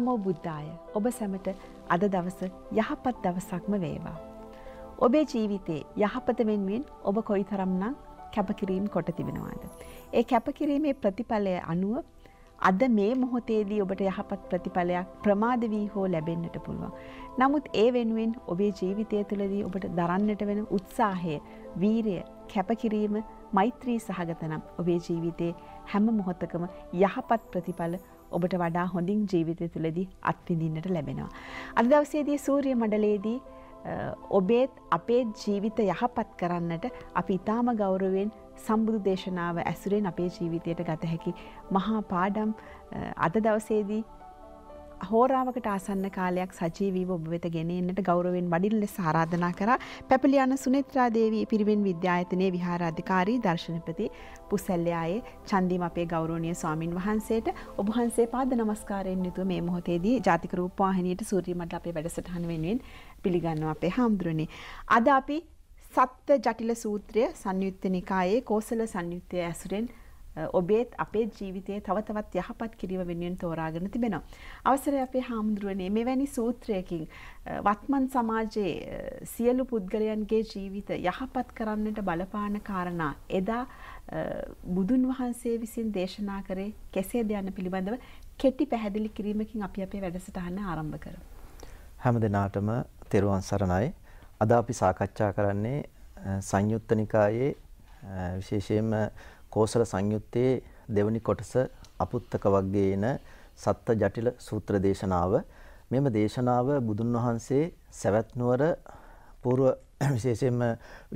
නමෝ බුද්ධාය ඔබ සැමට අද දවස යහපත් දවසක්ම වේවා. ඔබේ ජීවිතේ යහපත වෙනුවෙන් ඔබ කොයි තරම්නම් කැපකිරීම් කොට තිබෙනවාද. ඒ කැපකිරීමේ ප්‍රතිඵලය අනුව අද මේ මොහොතේදී ඔබට යහපත් ප්‍රතිඵලයක් ප්‍රමාද වී හෝ ලැබෙන්නට පුළුවන්. නමුත් ඒ වෙනුවෙන් ඔබේ ජීවිතය තුළදී ඔබට දරන්නට වෙන උත්සාහය, වීරය, කැපකිරීම මෛත්‍රී සහගතනම් ඔබේ ජීවිතේ හැම මොහොතකම යහපත් ප්‍රතිඵල ඔබට වඩා හොඳින් ජීවිතය තුළදී අත්විඳින්නට ලැබෙනවා. අද දවසේදී සූරිය මඩලේදී ඔබේත් අපේ ජීවිත යහපත් කරන්නට අපි ඉතාම ගෞරුවෙන් සම්බුදු දේශනාව ඇසුරෙන් අපේ ජීවිතයට ගත හැකි මහා පාඩම් අද දවසේදී හෝරාවකට ආසන්න කාලයක් සජීවීව ඔබ වෙත ගෙනෙන්නට ගෞරවෙන් වඩිල් ලෙස ආරාධනා කර පැපිලියන සුනේත්‍රාදේවී පිරිවෙන් විද්‍යායතනයේ විහාරාධිකාරී දර්ශනපති පුසැල්ලයායේ චන්දීම අපේ ගෞරවනීය ස්වාමින් වහන්සේට ඔබහන්සේ පාද නමස්කාරයෙන් යුතුව මේ මොහොතේදී ජාතික රූපවාහිනියට සූර්ය මණ්ඩල අපේ වැඩසටහන වෙනුවෙන් පිළිගන්නවා අපේ හාමුදුරනේ. අද අපි සත්ත්‍ය ජටිල සූත්‍රය සංයුත්ත නිකායේ කෝසල සංයුත්තය ඇසුරෙන් ඔබේත් අපේ ජීවිතයේ තව තවත් යහපත් කිරීම වෙනුවෙන් තෝරාගෙන තිබෙනවා. අවසරයි අපේ හාමුදුරුවනේ මෙවැනි සූත්‍රයකින් වත්මන් සමාජයේ සියලු පුද්ගලයන්ගේ ජීවිත යහපත් කරන්නට බලපාන කාරණා එදා බුදුන් වහන්සේ විසින් දේශනා කරේ කෙසේද යන පිළිබඳව කෙටි පැහැදිලි කිරීමකින් අපි අපේ වැඩසටහන ආරම්භ කරමු. හැම දිනාටම තෙරුවන් සරණයි. අද අපි සාකච්ඡා කරන්නේ සංයුත්ත නිකායේ විශේෂයෙන්ම කෝසල සංයුත්තේ දෙවනි කොටස අපුත්තක වග්ගයේන සත්ත ජටිල සූත්‍ර දේශනාව මෙම දේශනාව බුදුන් වහන්සේ සවැත් නුවර పూర్ව විශේෂයෙන්ම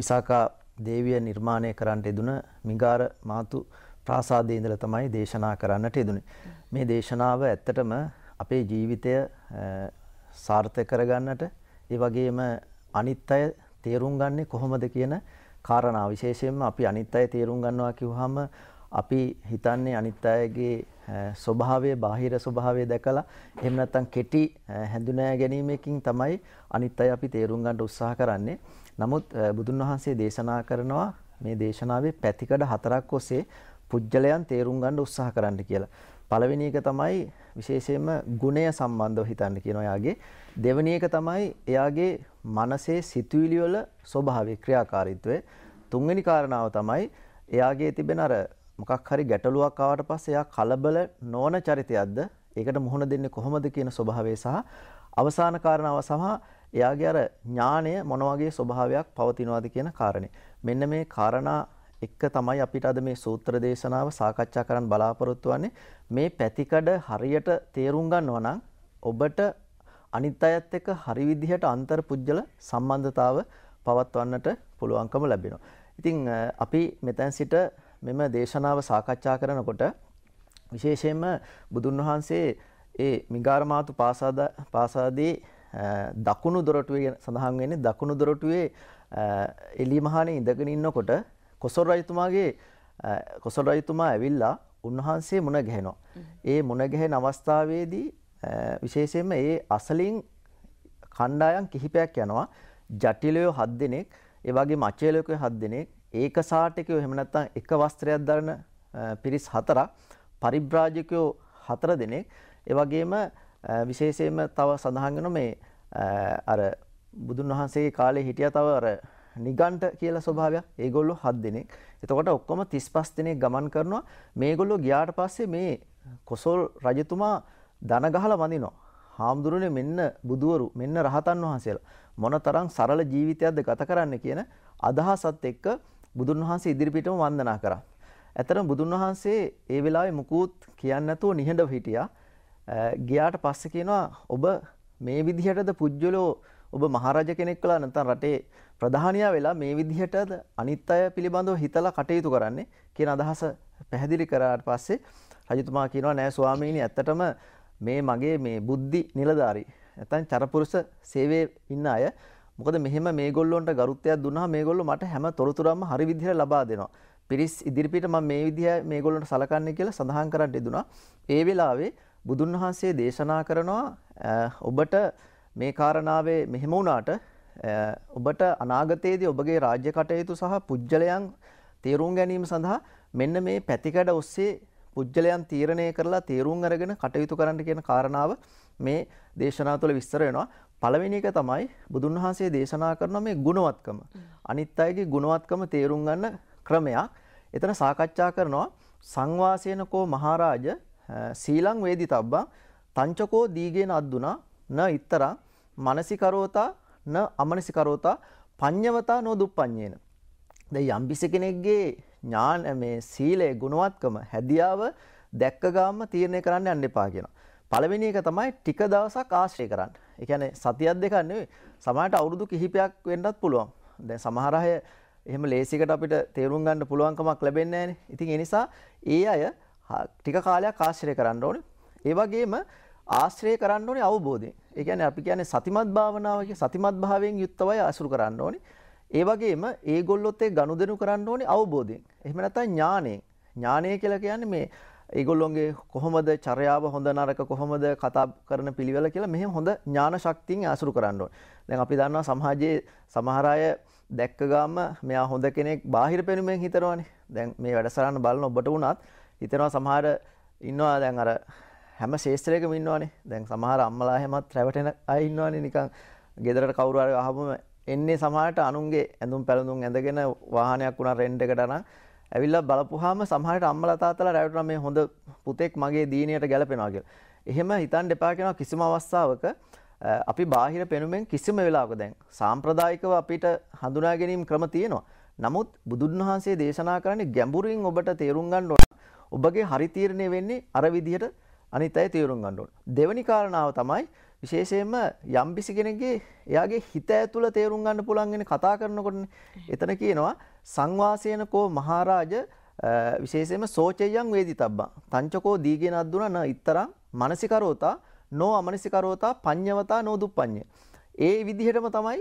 විසාකා දේවිය නිර්මාණය කරන්නට යෙදුන මිගාර මාතු ප්‍රාසාදයේ ඉඳලා තමයි දේශනා කරන්නට යෙදුනේ. මේ දේශනාව ඇත්තටම අපේ ජීවිතය සාර්ථක කරගන්නට ඒ වගේම අනිත් අය තේරුම් ගන්නේ කොහොමද කියන කාරණා විශේෂයෙන්ම අපි අනිත් අය තේරුම් ගන්නවා කිව්වහම අපි හිතන්නේ අනිත් අයගේ ස්වභාවය බාහිර ස්වභාවය දැකලා එහෙම නැත්නම් කෙටි හැඳුනා ගැනීමකින් තමයි අනිත් අය අපි තේරුම් ගන්න උත්සාහ කරන්නේ. නමුත් බුදුන් වහන්සේ දේශනා කරනවා මේ දේශනාවේ පැතිකඩ හතරක් ඔසේ පුජ්‍යලයන් තේරුම් ගන්න උත්සාහ කරන්න කියලා. පළවෙනි එක තමයි විශේෂයෙන්ම ගුණය සම්බන්ධව හිතන්න කියන ඔයාගේ දෙවැනි එක තමයි එයාගේ මනසේ සිතුවිලි වල ස්වභාවය ක්‍රියාකාරීත්වය. තුන්වෙනි කාරණාව තමයි එයාගේ තිබෙන අර මොකක් හරි ගැටලුවක් ආවට පස්සේ එයා කලබල නොවන චරිතයක්ද ඒකට මුහුණ දෙන්නේ කොහොමද කියන ස්වභාවය සහ අවසාන කාරණාව සහ එයාගේ අර ඥාණය මොන වගේ ස්වභාවයක් පවතිනවාද කියන කාරණේ. මෙන්න මේ කාරණා එක්ක තමයි අපිට අද මේ සූත්‍ර දේශනාව සාකච්ඡා කරන්න බලාපොරොත්තු වෙන්නේ. මේ පැතිකඩ හරියට තේරුම් ගන්නවා නම් ඔබට අනිත් අයත් එක්ක හරි විදිහට අන්තර් පුජ්‍යල සම්බන්ධතාව පවත්වන්නට පුළුවන්කම ලැබෙනවා. ඉතින් අපි මෙතැන් සිට මෙම දේශනාව සාකච්ඡා කරනකොට විශේෂයෙන්ම බුදුන් වහන්සේ ඒ මිගාරමාතු පාසාද පාසාදී දකුණු දොරටුවේ සඳහන් වෙන්නේ දකුණු දොරටුවේ එළි මහණේ ඉඳගෙන ඉන්නකොට කොසල් රජතුමාගේ කොසල් රජතුමා ඇවිල්ලා උන්වහන්සේ මුණ ගැහෙනවා. ඒ මුණ ගැහෙන අවස්ථාවේදී විශේෂයෙන්ම ඒ අසලින් කණ්ඩායම් කිහිපයක් යනවා ජටිලයෝ හත් දෙනෙක් ඒ වගේම අචේලකයෝ හත් දෙනෙක් ඒක සාටිකයෝ එහෙම නැත්නම් එක වස්ත්‍රයක් දරන පිරිස් හතරක් පරිබ්‍රාජකයෝ හතර දෙනෙක් ඒ වගේම විශේෂයෙන්ම තව සඳහන් වෙන මේ අර බුදුන් වහන්සේගේ කාලේ හිටියා තව අර නිගන්ට කියලා ස්වභාවයක් ඒගොල්ලෝ හත් දෙනෙක්. එතකොට ඔක්කොම 35 දෙනෙක් ගමන් කරනවා. මේගොල්ලෝ ගියාට පස්සේ මේ කොසල් රජතුමා දන ගහලා වඳිනවා. හාමුදුරනේ මෙන්න බුදුවරු මෙන්න රහතන් වහන්සේලා මොනතරම් සරල ජීවිතයක්ද ගත කරන්න කියන අදහසත් එක්ක බුදුන් වහන්සේ ඉදිරිපිටම වන්දනා කරා. ඇතරම බුදුන් වහන්සේ ඒ වෙලාවේ මුකුත් කියන්නේ නැතුව නිහඬව හිටියා. ගියාට පස්සේ කියනවා ඔබ මේ විදිහටද පුජ්‍යලෝ ඔබ මහරජ කෙනෙක් වෙලා නැත්නම් රටේ ප්‍රධානියා වෙලා මේ විදිහටද අනිත් අය පිළිබඳව හිතලා කටයුතු කරන්නේ කියන අදහස පැහැදිලි කරාට පස්සේ රජතුමා කියනවා නෑ ස්වාමීනි ඇත්තටම මේ මගේ මේ බුද්ධි නිලධාරි ඇතන් චරපුරුෂ සේවේ ඉන්න අය මොකද මෙහෙම මේගොල්ලොන්ට ගරුත්තයක් දුන්නා මේගොල්ලෝ මට හැම තොරතුරක්ම හරි විදිහට ලබා දෙනවා. පිරිස් ඉදිරිපිට මම මේ විදිහ මේගොල්ලොන්ට සලකන්නේ කියලා සඳහන් කරන්න යෙදුනා. ඒ වෙලාවේ බුදුන් වහන්සේ දේශනා කරනවා ඔබට මේ කාරණාවේ මෙහෙම වුණාට ඔබට අනාගතයේදී ඔබගේ රාජ්‍ය කටයුතු සහ පුජ්‍යලයන් තේරුම් ගැනීම සඳහා මෙන්න මේ පැතිකඩ ඔස්සේ පුද්ගලයන් තීරණය කරලා තේරුම් අරගෙන කටයුතු කරන්න කියන කාරණාව මේ දේශනා තුළ විස්තර වෙනවා. පළවෙනි එක තමයි බුදුන් වහන්සේ දේශනා කරන මේ ගුණවත්කම. අනිත් අයගේ ගුණවත්කම තේරුම් ගන්න ක්‍රමයක්. එතන සාකච්ඡා කරනවා සංවාසයනකෝ මහරජ සීලං වේදිතබ්බා තංචකෝ දීගේන අද්දුනා න ඉත්තරා මනසිකරෝතා න අමනසිකරෝතා පඤ්ඤවතා නොදුප්පඤ්ඤේන. දැන් යම්බිස කෙනෙක්ගේ ඥාන මේ සීලේ ගුණවත්කම හැදියාව දැක්ක ගාම තීරණය කරන්න යන්න එපා කියනවා. පළවෙනි එක තමයි ටික දවසක් ආශ්‍රය කරන්න. ඒ කියන්නේ සතියක් දෙකක් නෙවෙයි. සමහරට අවුරුදු කිහිපයක් වෙන්නත් පුළුවන්. දැන් සමහර අය එහෙම ලේසිකට අපිට තේරුම් ගන්න පුළුවන්කමක් ලැබෙන්නේ නැහැනේ. ඉතින් ඒ නිසා ඒ අය ටික කාලයක් ආශ්‍රය කරන්න ඕනේ. ඒ වගේම ආශ්‍රය කරන්න ඕනේ අවබෝධයෙන්. ඒ කියන්නේ අපි කියන්නේ සතිමත් භාවනාව කිය සතිමත් භාවයෙන් යුක්තවයි අසුරු කරන්න ඕනේ. ඒ වගේම ඒගොල්ලොත් එක්ක ගනුදෙනු කරන්න ඕනේ අවබෝධයෙන්. එහෙම නැත්නම් ඥාණයෙන්. ඥාණය කියලා කියන්නේ මේ ඒගොල්ලොන්ගේ කොහොමද චර්යාව හොඳ නරක කොහොමද කතා කරන පිළිවෙල කියලා මෙහෙම හොඳ ඥාන ශක්තියෙන් ආසුරු කරන්න ඕනේ. දැන් අපි දන්නවා සමාජයේ සමහර අය දැක්ක ගාම මෙයා හොඳ කෙනෙක් බාහිර පෙනුමෙන් හිතනවානේ. දැන් මේ වැඩසටහන බලන ඔබට වුණත් හිතනවා සමහර ඉන්නවා දැන් අර හැම ශේත්‍රයකම ඉන්නවානේ. දැන් සමහර අම්මලා හැමත් රැවටෙන අය ඉන්නවානේ නිකන් ගෙදරට කවුරු හරි ආවම එන්නේ සමහරට අනුන්ගේ ඇඳුම් පැළඳුම් ඇඳගෙන වාහනයක් වුණා රෙන්ට් එකට අරන් ඇවිල්ලා බලපුවාම සමහරට අම්මලා තාත්තලා රැවටුණා මේ හොඳ පුතෙක් මගේ දීනියට ගැලපෙනවා කියලා. එහෙම හිතන්න එපා කියනවා කිසිම අවස්ථාවක අපි බාහිර පෙනුමෙන් කිසිම වෙලාවක දැන් සාම්ප්‍රදායිකව අපිට හඳුනා ගැනීම ක්‍රම තියෙනවා. නමුත් බුදුන් වහන්සේ දේශනා කරන්නේ ගැඹුරින් ඔබට තේරුම් ගන්න ඕන. ඔබගේ හරි තීරණය වෙන්නේ අර විදිහට අනිත් අය තේරුම් ගන්න ඕන. දෙවෙනි කාරණාව තමයි විශේෂයෙන්ම යම්බිසි කෙනෙක්ගේ එයාගේ හිත ඇතුළ තේරුම් ගන්න පුළුවන් වෙන කතා කරනකොටනේ එතන කියනවා සංවාසයන කෝ මහරජ විශේෂයෙන්ම සෝචයයන් වේදිතබ්බා තංචකෝ දීගෙන අද්දුන න ඉතරං මනසිකරෝතා නෝ අමනසිකරෝතා පඤ්ඤවතා නෝ දුප්පඤ්ඤ ඒ විදිහටම තමයි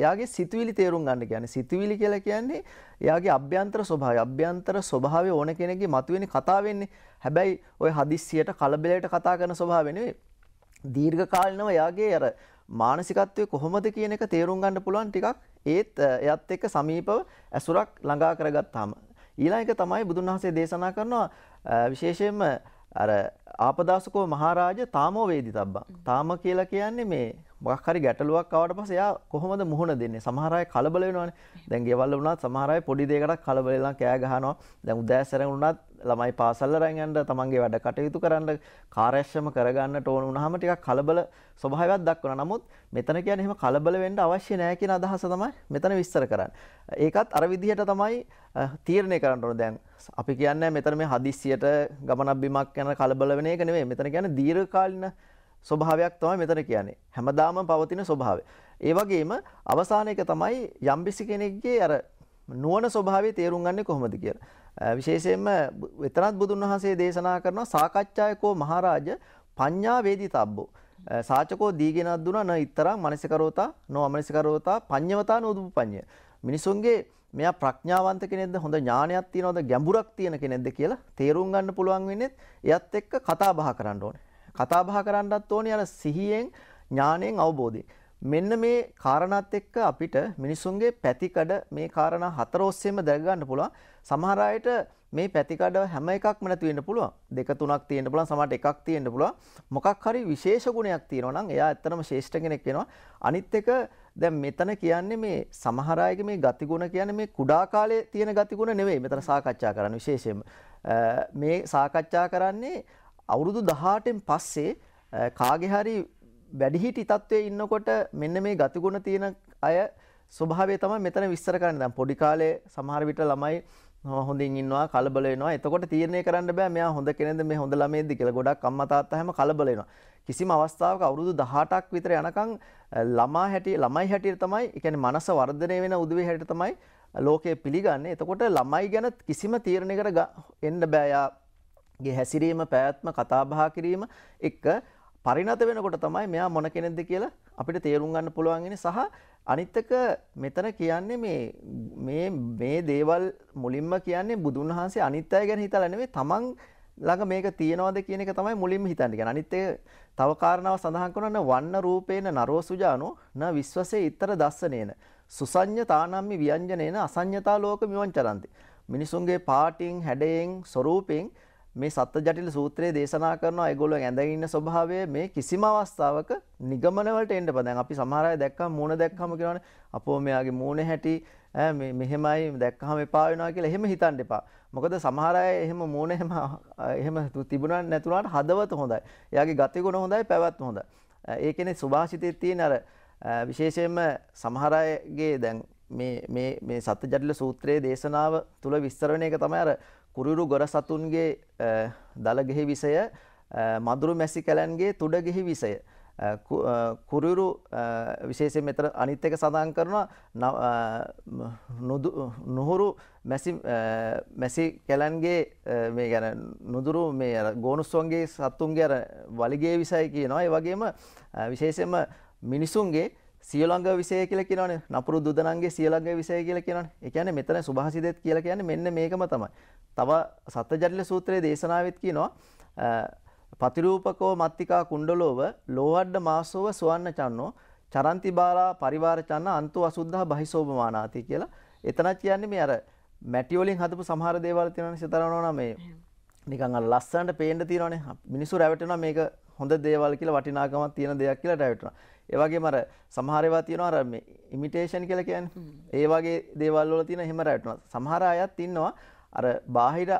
එයාගේ සිතුවිලි තේරුම් ගන්න කියන්නේ සිතුවිලි කියලා කියන්නේ එයාගේ අභ්‍යන්තර ස්වභාවය අභ්‍යන්තර ස්වභාවය ඕන කෙනෙක්ගේ මතුවෙන කතා වෙන්නේ හැබැයි ওই හදිස්සියට කලබලයට කතා කරන ස්වභාවය නෙවෙයි දීර්ඝකාලිනව එයාගේ අර මානසිකත්වය කොහොමද කියන එක තේරුම් ගන්න පුළුවන් ටිකක් ඒත් එයත් එක්ක සමීපව ඇසුරක් ළඟා කරගත්තාම ඊළඟ තමයි බුදුන් වහන්සේ දේශනා කරනවා විශේෂයෙන්ම අර ආපදාසකෝ මහරජා තාමෝ වේදිතබ්බා. තාම කියලා කියන්නේ මේ මොකක් හරි ගැටලුවක් ආවට පස්සේ එයා කොහොමද මුහුණ දෙන්නේ? සමහර අය කලබල වෙනවනේ. දැන් ගෙවල් වුණාත් සමහර අය පොඩි දෙයකට කලබල වෙලා කෑ ගහනවා. දැන් උදෑසන වුණාත් ළමයි පාසල් අරන් යන්න තමන්ගේ වැඩ කටයුතු කරන්න කාර්යක්ෂම කරගන්නට ඕන වුණාම ටිකක් කලබල ස්වභාවයක් දක්වනවා. නමුත් මෙතන කියන්නේ එහෙම කලබල වෙන්න අවශ්‍ය නැහැ කියන අදහස තමයි මෙතන විස්තර කරන්නේ. ඒකත් අර විදිහට තමයි තීරණය කරන්න ඕන. දැන් අපි කියන්නේ මෙතන මේ හදිස්සියට ගමනක් බිමක් යන කලබල වෙන එක නෙමෙයි. මෙතන කියන්නේ දීර්ඝකාලීන ස්වභාවයක් තමයි මෙතන කියන්නේ. හැමදාම පවතින ස්වභාවය. ඒ වගේම අවසාන එක තමයි යම්බිසි කෙනෙක්ගේ අර නුවණ ස්වභාවය තේරුම් ගන්නේ කොහොමද කියලා. විශේෂයෙන්ම එතනත් බුදුන් වහන්සේ දේශනා කරනවා සාකච්ඡායකෝ මහරජ පඤ්ඤා වේදිතබ්බෝ. සාචකෝ දීගෙනක් දුනා න ඉතරං මනසිකරෝතා නො අමනසිකරෝතා පඤ්ඤවතා නෝදුපපඤ්ඤ. මිනිසුන්ගේ මෙයා ප්‍රඥාවන්ත කෙනෙක්ද හොඳ ඥානයක් තියනවද ගැඹුරක් තියෙන කෙනෙක්ද කියලා තේරුම් ගන්න පුළුවන් වෙන්නේ එයත් එක්ක කතා බහ කරන්න ඕනේ. කතා බහ කරන්නත් ඕනේ අර සිහියෙන් ඥාණයෙන් අවබෝධයෙන්. මෙන්න මේ කාරණාත් එක්ක අපිට මිනිසුන්ගේ පැතිකඩ මේ කාරණා හතර ඔස්සේම දැක ගන්න පුළුවන්. සමහර අයට මේ පැතිකඩ හැම එකක්ම නැති වෙන්න පුළුවන්. දෙක තුනක් තියෙන්න පුළුවන් සමහරට එකක් තියෙන්න පුළුවන්. මොකක් හරි විශේෂ ගුණයක් තියෙනවා නම් එයා ඇත්තටම ශ්‍රේෂ්ඨ කෙනෙක් වෙනවා. අනිත් එක දැන් මෙතන කියන්නේ මේ සමහර අයගේ මේ ගතිගුණ කියන්නේ මේ කුඩා කාලේ තියෙන ගතිගුණ නෙවෙයි. මෙතන සාකච්ඡා කරන්න විශේෂයෙන්ම මේ සාකච්ඡා කරන්නේ අවුරුදු 18න් පස්සේ කාගේ හරි වැඩිහිටි තත්ත්වයේ ඉන්නකොට මෙන්න මේ ගතිගුණ තියෙන අය ස්වභාවය තමයි මෙතන විස්තර කරන්නේ. දැන් පොඩි කාලේ සමහර විට ළමයි හොඳින් ඉන්නවා කලබල වෙනවා. එතකොට තීරණය කරන්න බෑ මෙයා හොඳ කෙනෙක්ද මේ හොඳ ළමයෙක්ද කියලා. ගොඩක් අම්මා තාත්තා හැම කලබල වෙනවා. කිසිම අවස්ථාවක අවුරුදු 18ක් විතර යනකම් ළමා හැටි ළමයි හැටියට තමයි, ඒ කියන්නේ මනස වර්ධනය වෙන උදවිය හැටියට තමයි ලෝකය පිළිගන්නේ. එතකොට ළමයි ගැන කිසිම තීරණයකට එන්න බෑ. යාගේ හැසිරීම, පැවැත්ම, කතා බහ කිරීම එක පරිණත වෙනකොට තමයි මෙයා මොන කෙනෙක්ද කියලා අපිට තේරුම් ගන්න පුළුවන් වෙන්නේ සහ අනිත් එක මෙතන කියන්නේ මේ මේ මේ දේවල් මුලින්ම කියන්නේ බුදුන් වහන්සේ අනිත් අය ගැන හිතලා නෙමෙයි තමන් ළඟ මේක තියනවාද කියන එක තමයි මුලින්ම හිතන්නේ. කියන්නේ අනිත් එක තව කාරණාව සඳහන් කරනවා වන්න රූපේන නරෝ සුජානෝ න විශ්වසේ ඊතර දස්සනේන සුසඤ්ඤ තානම්මි ව්‍යංජනේන අසඤ්ඤතා ලෝක මිවංචරන්ති. මිනිසුන්ගේ පාටින් හැඩයෙන් ස්වරූපෙන් මේ සත්ත ජටිල සූත්‍රයේ දේශනා කරනවා ඒගොල්ලෝ ඇඳගෙන ඉන්න ස්වභාවය මේ කිසිම අවස්ථාවක නිගමන වලට එන්න බෑ. දැන් අපි සමහර අය දැක්කම මූණ දැක්කම කියනවනේ අපෝ මෙයාගේ මූණ හැටි මේ මෙහෙමයි දැක්කහම එපා වෙනවා කියලා එහෙම හිතන්න එපා. මොකද සමහර අය එහෙම මූණ එහෙම එහෙම තිබුණා නැතුණාට හදවත හොඳයි. එයාගේ ගතිගුණ හොඳයි, පැවැත්ම හොඳයි. ඒ කෙනේ සුභාෂිතයේ තියෙන අර විශේෂයෙන්ම සමහර අයගේ දැන් මේ මේ මේ සත්‍ය ජටිල සූත්‍රයේ දේශනාව තුල විස්තර වෙන එක තමයි අර කුරිරු ගොර සතුන්ගේ දළගෙහි විසය මදුරු මැසි කැලන්ගේ තුඩගෙහි විසය. කුරුරු විශේෂයෙන් මෙතන අනිත් එක සඳහන් කරනවා නුහුරු මැසි මැසි කැලන්ගේ මේ ගැන නුදුරු මේ ගෝනුස්සොන්ගේ සත්තුන්ගේ අර වලිගේ විසයි කියනවා. ඒ වගේම විශේෂයෙන්ම මිනිසුන්ගේ සියලංග විසය කියලා කියනවනේ නපුරු දුදනන්ගේ සියලංග විසය කියලා කියනවනේ. ඒ කියන්නේ මෙතන සුභාසිතෙත් කියලා කියන්නේ මෙන්න මේකම තමයි. තව සත්ජටිල සූත්‍රයේ දේශනාවෙත් කියනවා පතිරූපකෝ මත්තිකා කුණ්ඩලෝව ලෝවඩ මාසෝව සුවන්න චන්නෝ චරන්ති බාලා පරිවාර චන්න අන්තු අසුද්ධා බහිසෝභමානාති කියලා. එතනත් කියන්නේ මේ අර මැටි වලින් හදපු සමහර දේවල් තියෙනවනේ සිතරනවා මේ නිකන් අර ලස්සනට පේන්න තියෙනවනේ. මිනිස්සු රැවටෙනවා මේක හොඳ දේවල් කියලා වටිනාකමක් තියෙන දෙයක් කියලා රැවටෙනවා. ඒ වගේම අර සමහර ඒවා තියෙනවා අර මේ ඉමිටේෂන් කියලා කියන්නේ. ඒ වගේ දේවල් වල තියෙන හැම රැවටෙනවා. සමහර අයත් ඉන්නවා අර බාහිර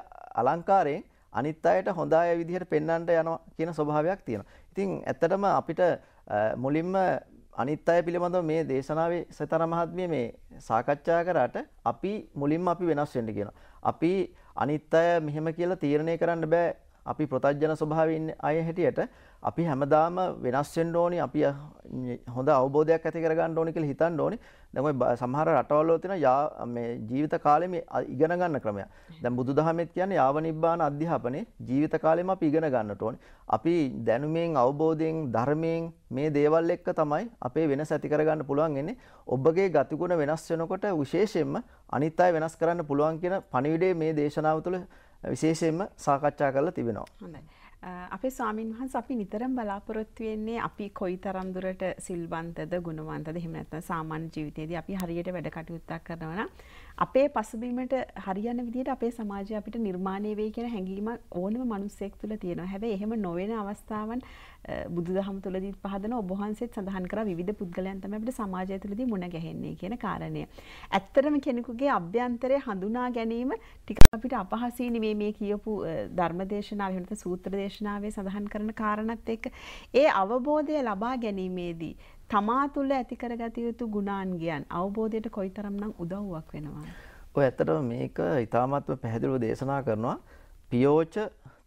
අලංකාරයෙන් අනිත් අයට හොඳ අය විදිහට පෙන්වන්නට යනවා කියන ස්වභාවයක් තියෙනවා. ඉතින් ඇත්තටම අපිට මුලින්ම අනිත් අය පිළිබඳව මේ දේශනාවේ සතර මහත්මිය මේ සාකච්ඡා කරාට අපි මුලින්ම අපි වෙනස් වෙන්න කියනවා. අපි අනිත් අය මෙහෙම කියලා තීරණය කරන්න බෑ අපි ප්‍රතජන ස්වභාවයෙන් අය හැටියට අපි හැමදාම වෙනස් වෙන්න ඕනි අපි හොඳ අවබෝධයක් ඇති කරගන්න ඕනි කියලා හිතන්න ඕනි. දැන් ඔය සමහර රටවල් වල තියෙන මේ ජීවිත කාලේ මේ ඉගෙන ගන්න ක්‍රමය. දැන් බුදුදහමෙත් කියන්නේ යාව නිබ්බාන අධ්‍යාපනයේ ජීවිත කාලෙම අපි ඉගෙන ගන්නට ඕනි. අපි දැනුමෙන් අවබෝධයෙන් ධර්මයෙන් මේ දේවල් එක්ක තමයි අපේ වෙනස ඇති කරගන්න පුළුවන් වෙන්නේ. ඔබගේ ගතිගුණ වෙනස් වෙනකොට විශේෂයෙන්ම අනිත් අය වෙනස් කරන්න පුළුවන් කියන පණිවිඩය මේ දේශනාව තුළ විශේෂයෙන්ම සාකච්ඡා කරලා තිබෙනවා. හොඳයි. අපේ ස්වාමීන් වහන්ස අපි නිතරම් බලාපොරොත්තු වෙන්නේ අපි කොයි තරම් දුරට සිල්වන්තද ගුණවන්තද එහෙම නැත්නම් සාමාන්‍ය ජීවිතයේදී අපි හරියට වැඩ කටයුත්තක් කරනවා නම් අපේ පසුබීමට හරියන විදිහට අපේ සමාජය අපිට නිර්මාණය වෙයි කියන හැඟීම ඕනම මනුස්සයෙක් තුළ තියෙනවා. හැබැයි එහෙම නොවන අවස්ථාවන් බුදුදහම තුළදීත් පහදන ඔබ වහන්සේත් සඳහන් කර විවිධ පුද්ගලයන් තමයි අපිට සමාජය තුළදී මුණ ගැහෙන්නේ කියන කාරණය. ඇත්තටම කෙනෙකුගේ අභ්‍යන්තරය හඳුනා ගැනීම ටික අපිට අපහසුයි නෙමේ මේ කියපු ධර්මදේශනාවේ වෙනත සූත්‍ර දේශනාවේ සඳහන් කරන කාරණත් එක්ක ඒ අවබෝධය ලබා ගැනීමේදී තමා තුළ ඇති කරගත යුතු ගුණාන්ගයන් අවබෝධයට කොයිතරම්නම් උදව්වක් වෙනවා. ඔය ඇත්තටම මේක ඉතාමත්ම පැහැදිලිව දේශනා කරනවා පියෝච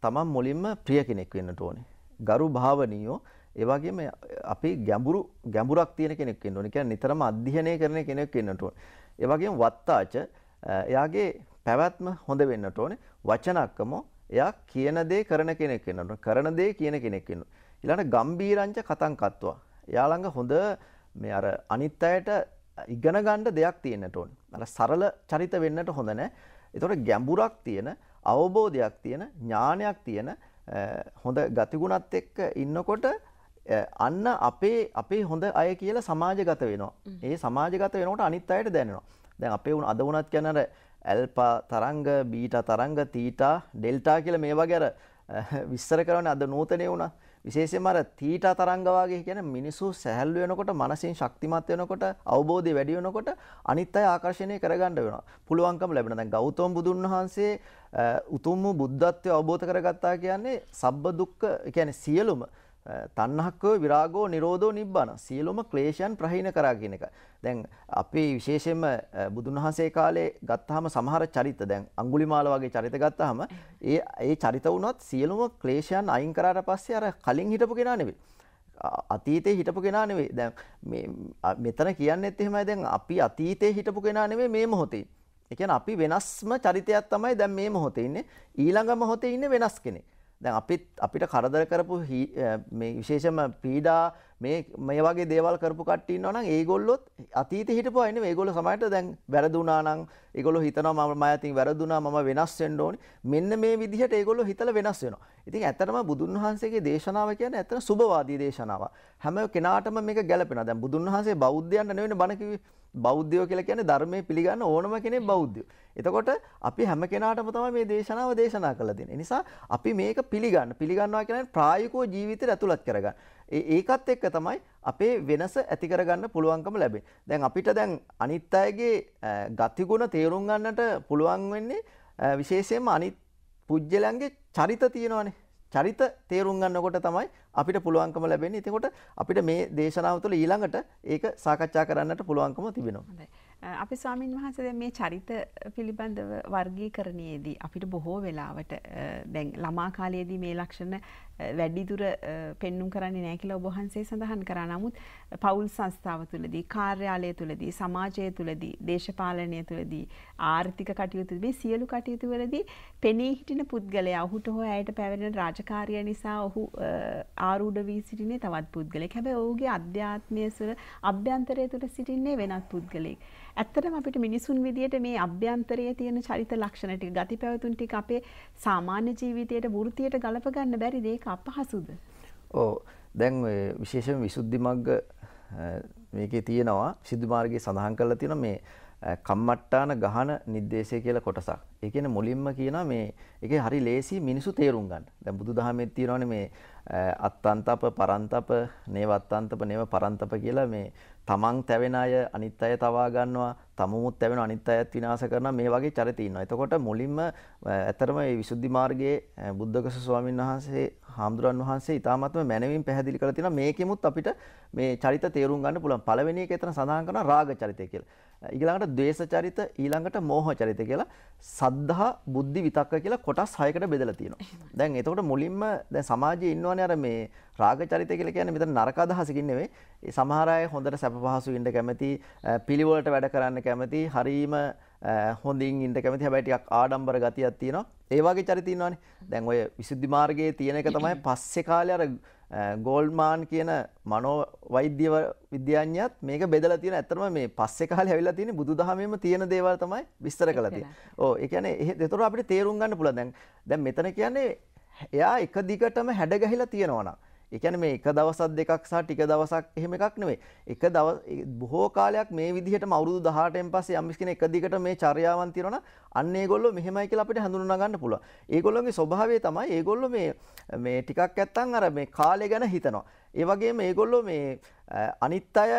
තමන් මුලින්ම ප්‍රිය කෙනෙක් වෙන්නට ඕනේ. ගරු භාවනියෝ ඒ වගේම අපි ගැඹුරු ගැඹුරක් තියෙන කෙනෙක් වෙන්න ඕනේ. කියන්නේ නිතරම අධ්‍යයනය කරන කෙනෙක් වෙන්නට ඕනේ. ඒ වගේම වත්තාච එයාගේ පැවැත්ම හොඳ වෙන්නට ඕනේ. වචනක්කම එයා කියන දේ කරන කෙනෙක් වෙන්නට ඕනේ. කරන දේ කියන කෙනෙක් වෙන්න ඕනේ. ඊළඟට ගම්බීරංච කතං කත්වා. යාළඟ හොඳ මේ අර අනිත් අයට ඉගෙන ගණ්ඩ දෙයක් තියෙන්න්නට ඕන් අර සරල චරිත වෙන්නට හොඳ නෑ එතොට ගැඹුරක් තියෙන අවබෝධයක් තියෙන ඥානයක් තියෙන හොඳ ගතිගුණත් එක්ක ඉන්නකොට අන්න අපේ අපේ හොඳ අය කියල සමාජගත වෙනවා ඒ සමාජගත වෙනට අනිත් අයට දැනවා දැන් අපේ වුන් අද වුණත් කැනර ඇල්පා තරංග බීට තරංග තීටා ඩෙල්ටා කියල මේවා ගැර විස්සර කරන අද නූතනය වුණා විශේෂයෙන්ම අර තීටා තරංග වගේ කියන්නේ මිනිස්සු සැහැල්ලු වෙනකොට මනසින් ශක්තිමත් වෙනකොට අවබෝධය වැඩි වෙනකොට අනිත් අය ආකර්ෂණය කරගන්න වෙනවා. පුළුවන්කම ලැබෙනවා. දැන් ගෞතම බුදුන් වහන්සේ උතුම් වූ බුද්ධත්වය අවබෝධ කරගත්තා කියන්නේ සබ්බ දුක්ඛ කියන්නේ සියලුම තණ්හක්කෝ විරාගෝ නිරෝධෝ නිබ්බාන සියලුම ක්ලේශයන් ප්‍රහීන කරා කියන එක. දැන් අපේ විශේෂයෙන්ම බුදුන් වහන්සේ කාලේ ගත්තාම සමහර චරිත දැන් අඟුලිමාල වගේ චරිත ගත්තාම ඒ ඒ චරිත වුණත් සියලුම ක්ලේශයන් අයින් කරාට පස්සේ අර කලින් හිටපු කෙනා නෙවෙයි. අතීතේ හිටපු කෙනා නෙවෙයි. දැන් මේ මෙතන කියන්නේත් එහෙමයි දැන් අපි අතීතේ හිටපු කෙනා නෙවෙයි මේ මොහොතේ. ඒ කියන්නේ අපි වෙනස්ම චරිතයක් තමයි දැන් මේ මොහොතේ ඉන්නේ. ඊළඟ මොහොතේ ඉන්නේ වෙනස් කෙනෙක්. දැන් අපිත් අපිට කරදර කරපු මේ විශේෂම පීඩා මේ මේ වගේ දේවල් කරපු කට්ටිය ඉන්නවා නම් ඒගොල්ලොත් අතීතේ හිටපුවා නෙමෙයි ඒගොල්ලෝ සමහරට දැන් වැරදුනා නම් ඒගොල්ලෝ හිතනවා මම මම ඉතින් වැරදුනා මම වෙනස් වෙන්න ඕනි මෙන්න මේ විදිහට ඒගොල්ලෝ හිතලා වෙනස් වෙනවා ඉතින් ඇත්තටම බුදුන් වහන්සේගේ දේශනාව කියන්නේ ඇත්තට සුබවාදී දේශනාව හැම කෙනාටම මේක ගැලපෙනවා දැන් බුදුන් වහන්සේ බෞද්ධයන්ට නෙවෙයි බණ කිව්වේ බෞද්ධයෝ කියලා කියන්නේ ධර්මයේ පිළිගන්න ඕනම කෙනෙක් බෞද්ධයෝ. එතකොට අපි හැම කෙනාටම තමයි මේ දේශනාව දේශනා කරලා දෙන්නේ. නිසා අපි මේක පිළිගන්න. පිළිගන්නවා කියන්නේ ප්‍රායෝගිකව ජීවිතේට ඇතුළත් කරගන්න. ඒකත් එක්ක තමයි අපේ වෙනස ඇති කරගන්න පුළුවන්කම ලැබේ. දැන් අපිට දැන් අනිත් අයගේ ගතිගුණ තේරුම් ගන්නට පුළුවන් වෙන්නේ විශේෂයෙන්ම අනිත් පුජ්‍යලයන්ගේ චරිත තියෙනවානේ. චරිත තේරුම් ගන්නකොට තමයි අපිට පුළුවන්කම ලැබෙන්නේ. එතකොට අපිට මේ දේශනාව තුළ ඊළඟට ඒක සාකච්ඡා කරන්නට පුළුවන්කම තිබෙනවා. හොඳයි. අපි ස්වාමීන් වහන්සේ දැන් මේ චරිත පිළිබඳව වර්ගීකරණයේදී අපිට බොහෝ වෙලාවට දැන් ළමා කාලයේදී මේ ලක්ෂණ වැඩිදුර පෙන්නුම් කරන්නේ නෑ කියලා ඔබ වහන්සේ සඳහන් කරා. නමුත් පවුල් සංස්ථාව තුළදී, කාර්යාලය තුළදී, සමාජය තුළදී, දේශපාලනය තුළදී, ආර්ථික කටයුතු මේ සියලු කටයුතු වලදී පෙනී සිටින පුද්ගලයා ඔහුට හෝ ඇයට පැවැරෙන රාජකාරිය නිසා ඔහු ආරූඪ වී සිටින්නේ තවත් පුද්ගලෙක්. හැබැයි ඔහුගේ අධ්‍යාත්මය තුළ අභ්‍යන්තරය තුළ සිටින්නේ වෙනත් පුද්ගලෙක්. ඇත්තටම අපිට මිනිසුන් විදියට මේ අභ්‍යන්තරයේ තියෙන චරිත ලක්ෂණ ටික, ගති පැවතුම් ටික අපේ සාමාන්‍ය ජීවිතයට වෘත්තියට ගලප ගන්න බැරි දෙයක්. ඒක අපහසුද ඕ දැන් විශේෂම විසුද්ධි මග්ග මේකේ තියෙනවා සිද්ධි මාර්ගයේ සඳහන් කරලා තියෙන මේ කම්මට්ටාන ගහන නිर्देशය කියලා කොටසක්. ඒ කියන්නේ මුලින්ම කියනවා මේ ඒකේ හරි ලේසි මිනිසු තේරුම් ගන්න. දැන් බුදුදහමේ තියෙනවානේ මේ අත්තන්තප පරන්තප නේවත්තන්තප නේව පරන්තප කියලා මේ තමන් තැවෙන අය අනිත් අය තවා ගන්නවා, තමුමුත් තැවෙන අනිත් අයත් විනාශ කරනවා මේ වගේ චරිත ඉන්නවා. එතකොට මුලින්ම ඇතරම මේ විසුද්ධි මාර්ගයේ බුද්ධකස ස්වාමීන් වහන්සේ හාමුදුරන් වහන්සේ ඉතාමත්ම මැනවින් පැහැදිලි කරලා තියෙනවා මේකෙමුත් අපිට මේ චරිත තේරුම් ගන්න පුළුවන්. පළවෙනි එක එතන සඳහන් කරනවා රාග චරිතය කියලා. ඊළඟට ද්වේෂ චරිත, ඊළඟට මෝහ චරිත කියලා සද්ධා, බුද්ධි, විතක්ක කියලා කොටස් 6කට බෙදලා තියෙනවා. දැන් එතකොට මුලින්ම දැන් සමාජයේ ඉන්නවනේ අර මේ රාග චරිතය කියලා කියන්නේ මෙතන නරක අදහසකින් නෙවෙයි. සමහර අය හොඳට සැප පහසු ඉන්න කැමති, පිළිවෙලට වැඩ කරන්න කැමති, හරීම Eh, හොඳින් ඉන්ට කැමති හැබැටික් ආඩම්බර ගතියක් තියෙනවා ඒවාගේ චරිතින්නවානේ දැන් ඔය විසුද්ධි මාර්ගයේ තියෙන එක තමයි පස්සෙ කාලය අර eh, ගෝල්මාන් කියන මනෝ වෛද්‍ය විද්‍යාඥයත් මේක බෙදලා තියෙන ඇත්තම මේ පස්සේ කාලේ ඇවිල්ලා තියෙන බුදුදහමේම තියෙන දේවල් තමයි විස්තර කරලා තියෙන්නේ. ඔව් ඒ කියන්නේ ඒතර අපිට තේරුම් ගන්න පුළුවන්. දැන් දැන් මෙතන කියන්නේ එයා එක දිගටම හැඩ ගැහිලා තියෙනවා නම් ඒ කියන්නේ මේ එක දවසක් දෙකක් සහ ටික දවසක් එහෙම එකක් නෙමෙයි. එක දවස් බොහෝ කාලයක් මේ විදිහටම අවුරුදු 18න් පස්සේ යම් කෙනෙක් එක දිගට මේ චර්යාවන් තියනවා අන්න ඒගොල්ලෝ මෙහෙමයි කියලා අපිට හඳුනා ගන්න පුළුවන්. ඒගොල්ලෝගේ ස්වභාවය තමයි ඒගොල්ලෝ මේ මේ ටිකක් නැත්තම් අර මේ කාලය ගැන හිතනවා. ඒ වගේම ඒගොල්ලෝ මේ අනිත් අය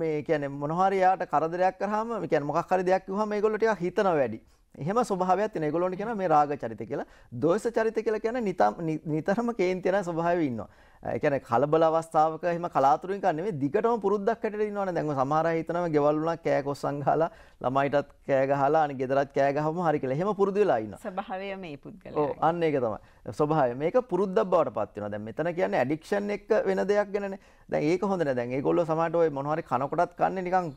මේ කියන්නේ මොනවා හරි යාට කරදරයක් කරාම මේ කියන්නේ මොකක් හරි දෙයක් කිව්වම ඒගොල්ලෝ ටිකක් හිතනවා වැඩි. එහෙම ස්වභාවයක් තියෙන. ඒගොල්ලොන්ට කියනවා මේ රාග චරිත කියලා. දෝෂ චරිත කියලා කියන්නේ නිතරම කේන්ති යන ස්වභාවය ඉන්නවා. ඒ කියන්නේ කලබල අවස්ථාවක එහෙම කලාතුරකින් කන්නේ නෙමෙයි දිගටම පුරුද්දක් හැටියට ඉන්නවනේ දැන් සමහර අය හිතනවා ගෙවල් වුණා කෑ කොස්සන් ගහලා ළමයිටත් කෑ ගහලා අනේ ගෙදරත් කෑ ගහවම හරි කියලා එහෙම පුරුදු වෙලා ඉන්නවා ස්වභාවය මේ පුද්ගලයා ඔව් අන්න ඒක තමයි ස්වභාවය මේක පුරුද්දක් බවට පත් වෙනවා දැන් මෙතන කියන්නේ ඇඩික්ෂන් එක වෙන දෙයක් ගැනනේ දැන් ඒක හොඳ නෑ දැන් ඒගොල්ලෝ සමහරට ඔය මොනවාරි කනකොටත් කන්නේ නිකන්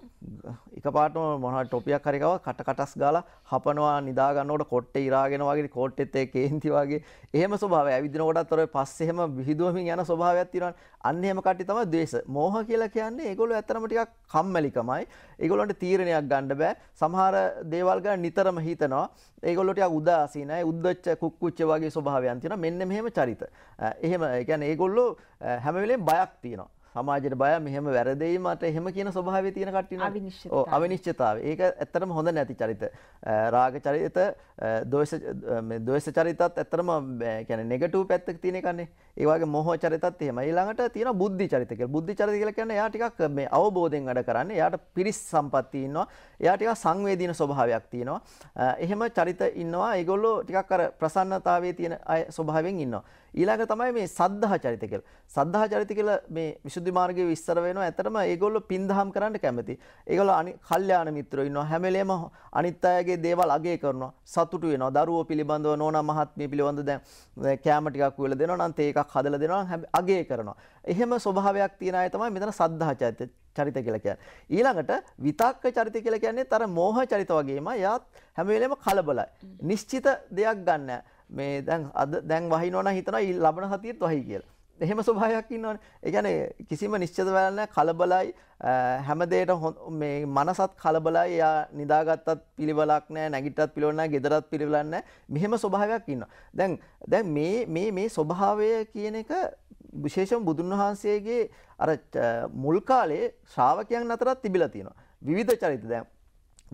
එකපාරටම මොනවා ටොපියක් හරි ගාව කට කටස් ගාලා හපනවා නිදා ගන්නකොට කොට්ටේ ඉරාගෙන වගේ කොට්ටෙත් ඒ කේන්ති වගේ එහෙම ස්වභාවය ඇවිදිනකොටත් අර පස්සෙම විහිදුවමින් යන ස්වභාවයක් තියෙනවා අන්න එහෙම කට්ටිය තමයි ද්වේෂ මෝහ කියලා කියන්නේ ඒගොල්ලෝ ඇත්තටම ටිකක් කම්මැලිකමයි ඒගොල්ලන්ට තීරණයක් ගන්න බෑ සමහර දේවල් ගැන නිතරම හිතනවා ඒගොල්ලෝ ටිකක් උදාසීනයි උද්දච්ච කුක්කුච්ච වගේ ස්වභාවයන් තියෙනවා මෙන්න මෙහෙම චරිත එහෙම ඒ කියන්නේ ඒගොල්ලෝ හැම වෙලේම බයක් තියෙනවා සමාජයට බය මෙහෙම වැරදෙයි මට එහෙම කියන ස්වභාවය තියෙන කට්ටිය නේද? ඔව් අවිනිශ්චිතතාවය. ඒක ඇත්තටම හොඳ නැති චරිත. රාග චරිත, දෝෂ මේ දෝෂ චරිතත් ඇත්තටම කියන්නේ නෙගටිව් පැත්තක තියෙන එකනේ. ඒ වගේ මොහ චරිතත් එහෙමයි. ඊළඟට තියෙනවා බුද්ධි චරිත කියලා. බුද්ධි චරිත කියලා කියන්නේ එයා ටිකක් මේ අවබෝධයෙන් වැඩ කරන්නේ. එයාට පිරිස් සම්පatti ඉන්නවා. එයා ටිකක් සංවේදීන ස්වභාවයක් තියෙනවා. එහෙම චරිත ඉන්නවා. ඒගොල්ලෝ ටිකක් අර ප්‍රසන්නතාවයේ තියෙන අය ස්වභාවයෙන් ඉන්නවා. ඊළඟ තමයි මේ සද්ධා චරිත කියලා. සද්ධා චරිත කියලා මේ විසුද්ධි මාර්ගයේ විස්තර වෙනවා. ඇතරම ඒගොල්ලෝ පින්දහම් කරන්න කැමති. ඒගොල්ලෝ අනි කල්යාණ මිත්‍රයෝ ඉන්නවා. හැම වෙලේම අනිත් අයගේ දේවල් අගය කරනවා. සතුටු වෙනවා. දරුවෝ පිළිබඳව නෝනා මහත්මිය පිළිබඳව දැන් කැම ටිකක් වුවලා දෙනවා නම් තේ එකක් හදලා දෙනවා නම් අගය කරනවා. එහෙම ස්වභාවයක් තියෙන අය තමයි මෙතන සද්ධා චරිත චරිත කියලා කියන්නේ. ඊළඟට විතක්ක චරිත කියලා කියන්නේ තර මෝහ චරිත වගේම යාත් හැම වෙලේම කලබලයි. නිශ්චිත දෙයක් ගන්න. මේ දැන් අද දැන් වහිනවනම් හිතනවා ලබන සතියෙත් වහයි කියලා. එහෙම ස්වභාවයක් ඉන්නවනේ. ඒ කියන්නේ කිසිම නිශ්චිත වෙලා නැහැ කලබලයි හැම දෙයට මේ මනසත් කලබලයි. එයා නිදාගත්තත් පිළිවෙලක් නැහැ, නැගිට්ටත් පිළිවෙල නැහැ, ගෙදරත් පිළිවෙලක් නැහැ. මෙහෙම ස්වභාවයක් ඉන්නවා. දැන් දැන් මේ මේ මේ ස්වභාවය කියන එක විශේෂම බුදුන් වහන්සේගේ අර මුල් කාලේ ශ්‍රාවකයන් අතරත් තිබිලා තියෙනවා. විවිධ චරිත දැන්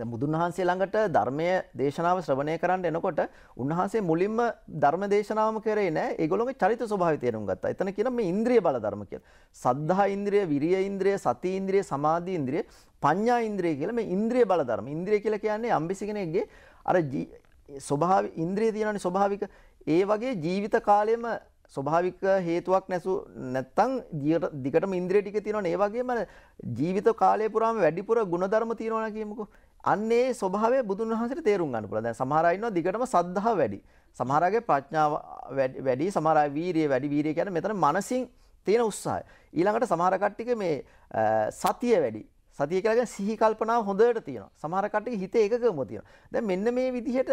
බුදුන් වහන්සේ ළඟට ධර්මය දේශනාව ශ්‍රවණය කරන්න එනකොට උන්වහන්සේ මුලින්ම ධර්ම දේශනාවම කරේ නෑ ඒගොල්ලෝගේ චරිත ස්වභාවය තේරුම් ගත්තා. එතන කියන මේ ඉන්ද්‍රිය බල ධර්ම කියලා. සද්ධා ඉන්ද්‍රිය, විරිය ඉන්ද්‍රිය, සති ඉන්ද්‍රිය, සමාධි ඉන්ද්‍රිය, පඤ්ඤා ඉන්ද්‍රිය කියලා මේ ඉන්ද්‍රිය බල ධර්ම. ඉන්ද්‍රිය කියලා කියන්නේ යම්බිසි කෙනෙක්ගේ අර ස්වභාව ඉන්ද්‍රිය තියෙනවනේ ස්වභාවික. ඒ වගේ ජීවිත කාලෙම ස්වභාවික හේතුවක් නැසු නැත්තම් දිගටම ඉන්ද්‍රිය ටික තියෙනවනේ ඒ වගේම ජීවිත කාලය පුරාම වැඩිපුර ಗುಣධර්ම තියෙනවා කියමුකෝ අන්න ඒ ස්වභාවය බුදුන් වහන්සේට තේරුම් ගන්න පුළුවන්. දැන් සමහර අය ඉන්නවා දිගටම සද්ධාව වැඩි. සමහර අයගේ ප්‍රඥාව වැඩි, සමහර අය වීරිය වැඩි. වීරිය කියන්නේ මෙතන මනසින් තියෙන උත්සාහය. ඊළඟට සමහර කට්ටියගේ මේ සතිය වැඩි. සතිය කියලා කියන්නේ සිහි කල්පනාව හොඳට තියෙනවා. සමහර කට්ටිය හිතේ එකකම තියෙනවා. දැන් මෙන්න මේ විදිහට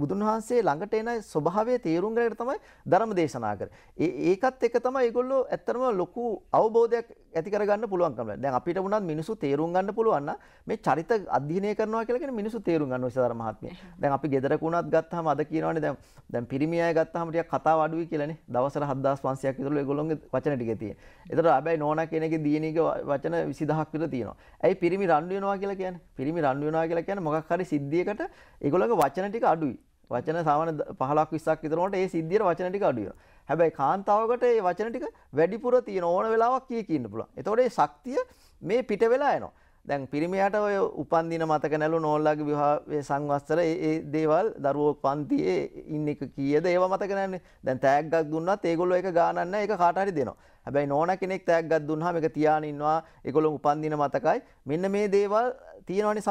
බුදුන් වහන්සේ ළඟට එන ස්වභාවය තේරුම් ගන්නට තමයි ධර්ම දේශනා කරන්නේ. ඒකත් එක තමයි ඒගොල්ලෝ ඇත්තටම ලොකු අවබෝධයක් ඇති කරගන්න පුළුවන්කම. දැන් අපිට වුණත් මිනිස්සු තේරුම් ගන්න පුළුවන් නම් මේ චරිත අධ්‍යයනය කරනවා කියලා කියන්නේ මිනිස්සු තේරුම් ගන්න ඕනේ සතර මහත්මිය. දැන් අපි ගෙදරක වුණත් ගත්තාම අද කියනවනේ දැන් දැන් පිරිමි අය ගත්තාම ටිකක් කතාව අඩුයි කියලානේ. දවසට 7500ක් විතර ඒගොල්ලොන්ගේ වචන ටික තියෙන. ඒතර හැබැයි නෝනා කෙනෙක්ගේ දියණියගේ වචන 20000ක් විතර තියෙනවා. ඇයි පිරිමි රණ්ඩු වෙනවා කියලා කියන්නේ? පිරිමි රණ්ඩු වෙනවා කියලා කියන්නේ මොකක් හරි සිද්ධියකට ඒගොල්ලෝගේ වචන ටික අඩුයි. වචන සාමාන්‍ය 15ක් 20ක් විතර වුණාට ඒ සිද්ධියට වචන ටික අඩු වෙනවා. හැබැයි කාන්තාවකට ඒ වචන ටික වැඩිපුර තියෙන ඕන වෙලාවක් කිය කියන්න පුළුවන්. එතකොට ඒ ශක්තිය මේ පිට වෙලා යනවා. දැන් පිරිමියට ඔය උපන්දින මතක නැලු නෝල්ලාගේ විවාහයේ සංවත්සර ඒ දේවල් දරුවෝ පන්තියේ ඉන්න එක කීයද ඒව මතක නැන්නේ. දැන් තෑග්ගක් දුන්නත් ඒගොල්ලෝ ඒක ගානක් නැහැ ඒක කාට හරි දෙනවා. හැබැයි නෝනා කෙනෙක් තෑග්ගක් දුන්නාම ඒක තියාගෙන ඉන්නවා. ඒගොල්ලෝ උපන්දින මතකයි. මෙන්න මේ දේවල් තියෙනවනේ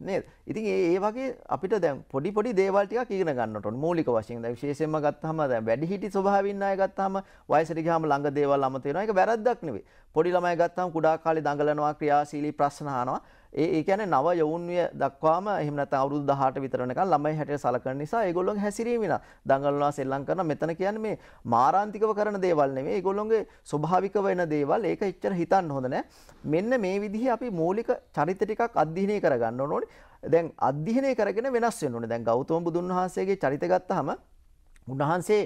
නේද? ඉතින් ඒ ඒ වගේ අපිට දැන් පොඩි පොඩි දේවල් ටිකක් ඉගෙන ගන්නට ඕනේ. මූලික වශයෙන් දැන් විශේෂයෙන්ම ගත්තාම දැන් වැඩිහිටි ස්වභාවයෙන් අය ගත්තාම වයසට ගියාම ළඟ දේවල් අමතක වෙනවා. ඒක වැරද්දක් නෙවෙයි. පොඩි ළමයි ගත්තාම කුඩා කාලේ දඟලනවා, ක්‍රියාශීලී ප්‍රශ්න අහනවා. ඒ ඒ කියන්නේ නව යවුන්විය දක්වාම එහෙම නැත්නම් අවුරුදු 18 විතර වෙනකන් ළමයි හැටියට සලකන නිසා ඒගොල්ලෝගේ හැසිරීම වෙනවා. දඟලනවා සෙල්ලම් කරනවා මෙතන කියන්නේ මේ මාරාන්තිකව කරන දේවල් නෙමෙයි. ඒගොල්ලෝගේ ස්වභාවික වෙන දේවල්. ඒක එච්චර හිතන්න හොඳ නෑ. මෙන්න මේ විදිහේ අපි මූලික චරිත ටිකක් අධ්‍යයනය කරගන්න ඕනේ. දැන් අධ්‍යයනය කරගෙන වෙනස් වෙන්න ඕනේ. දැන් ගෞතම බුදුන් වහන්සේගේ චරිත ගත්තාම උන්වහන්සේ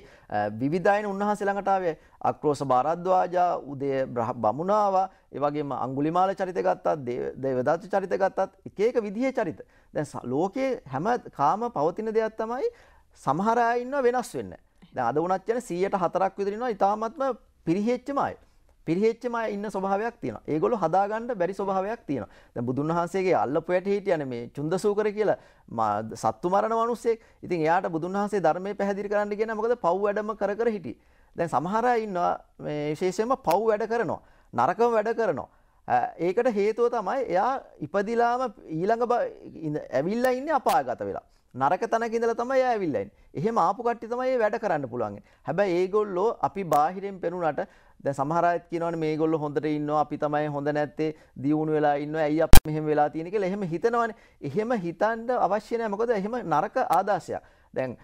විවිධායන උන්වහන්සේ ළඟට ආවේ අක්‍රෝස බාරද්වාජා උදේ බමුණාවා ඒ වගේම අඟුලිමාල චරිත ගත්තා දේවදත්ත චරිත ගත්තත් එක එක විදිහේ චරිත දැන් ලෝකයේ හැම කාම පවතින දෙයක් තමයි සමහර අය ඉන්නවා වෙනස් වෙන්න දැන් අද වුණත් කියන්නේ 104ක් විතර ඉන්නවා ඊටාත්ම පිරිහෙච්චම අය පිරිහෙච්චම ඉන්න ස්වභාවයක් තියෙනවා. ඒගොල්ලෝ හදාගන්න බැරි ස්වභාවයක් තියෙනවා. දැන් බුදුන් වහන්සේගේ අල්ලපු යට හිටියනේ මේ චුන්දසූකර කියලා සත්තු මරණ මිනිස්සෙක්. ඉතින් එයාට බුදුන් වහන්සේ ධර්මයේ පැහැදිලි කරන්න කියන මොකද පව් වැඩම කර කර හිටියේ. දැන් සමහර අය ඉන්නවා මේ විශේෂයෙන්ම පව් වැඩ කරනවා. නරකම වැඩ කරනවා. ඒකට හේතුව තමයි එයා ඉපදිලාම ඊළඟ ඇවිල්ලා ඉන්නේ අපාගත වෙලා. නරක තැනක ඉඳලා තමයි එයා ඇවිල්ලා ඉන්නේ. එහෙම ආපු කට්ටිය තමයි වැඩ කරන්න පුළුවන්. හැබැයි ඒගොල්ලෝ අපි බාහිරින් පෙනුනට දැන් සමහර අයත් කියනවනේ මේගොල්ලෝ හොඳට ඉන්නවා අපි තමයි හොඳ නැත්තේ දියුණු වෙලා ඉන්නවා ඇයි අපි මෙහෙම වෙලා තියෙන්නේ කියලා එහෙම හිතනවනේ. එහෙම හිතන්න අවශ්‍ය නැහැ මොකද එහෙම නරක ආදාසයක්. දැන්